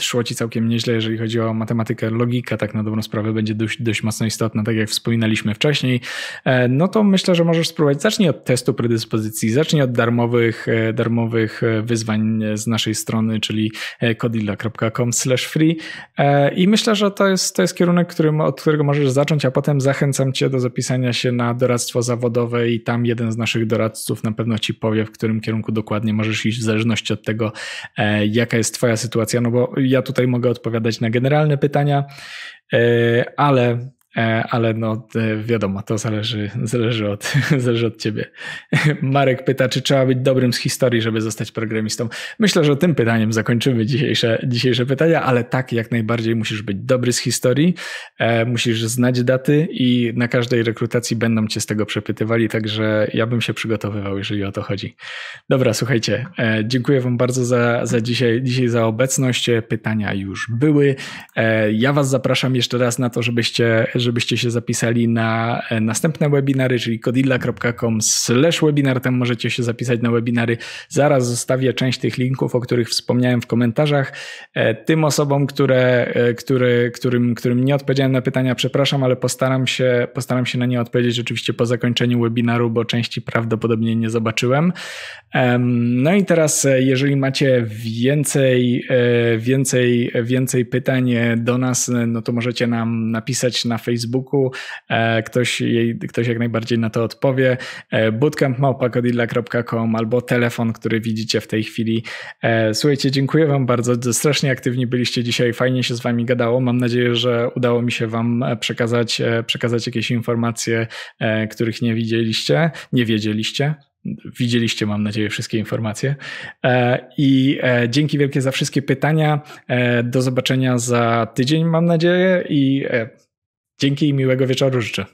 szło ci całkiem nieźle, jeżeli chodzi o matematykę logika, logika tak na dobrą sprawę będzie dość, dość mocno istotna, tak jak wspominaliśmy wcześniej, e, no to myślę, że możesz spróbować. Zacznij od testu predyspozycji, zacznij od darmowych, e, darmowych e, wyzwań z naszej strony, czyli kodilla.com free i myślę, że to jest, to jest kierunek, którym, od którego możesz zacząć, a potem zachęcam cię do zapisania się na doradztwo zawodowe i tam jeden z naszych doradców na pewno ci powie, w którym kierunku dokładnie możesz iść w zależności od tego, jaka jest twoja sytuacja, no bo ja tutaj mogę odpowiadać na generalne pytania, E, ale E, ale no e, wiadomo, to zależy, zależy, od, zależy od ciebie. Marek pyta, czy trzeba być dobrym z historii, żeby zostać programistą? Myślę, że tym pytaniem zakończymy dzisiejsze, dzisiejsze pytania, ale tak, jak najbardziej musisz być dobry z historii, e, musisz znać daty i na każdej rekrutacji będą cię z tego przepytywali, także ja bym się przygotowywał, jeżeli o to chodzi. Dobra, słuchajcie, dziękuję wam bardzo za, za dzisiaj, dzisiaj za obecność, pytania już były. Ja was zapraszam jeszcze raz na to, żebyście żebyście się zapisali na e, następne webinary, czyli kodilla.com slash webinar. Tam możecie się zapisać na webinary. Zaraz zostawię część tych linków, o których wspomniałem w komentarzach. E, tym osobom, które, e, które, którym, którym nie odpowiedziałem na pytania, przepraszam, ale postaram się, postaram się na nie odpowiedzieć oczywiście po zakończeniu webinaru, bo części prawdopodobnie nie zobaczyłem. No i teraz, jeżeli macie więcej, więcej, więcej pytań do nas, no to możecie nam napisać na Facebooku Facebooku. E, ktoś, jej, ktoś jak najbardziej na to odpowie. E, bootcampmałpagodilla.com albo telefon, który widzicie w tej chwili. E, słuchajcie, dziękuję Wam bardzo. Strasznie aktywni byliście dzisiaj. Fajnie się z Wami gadało. Mam nadzieję, że udało mi się Wam przekazać, przekazać jakieś informacje, których nie widzieliście, nie wiedzieliście. Widzieliście, mam nadzieję, wszystkie informacje. I dzięki wielkie za wszystkie pytania. Do zobaczenia za tydzień, mam nadzieję. I Dzięki i miłego wieczoru życzę.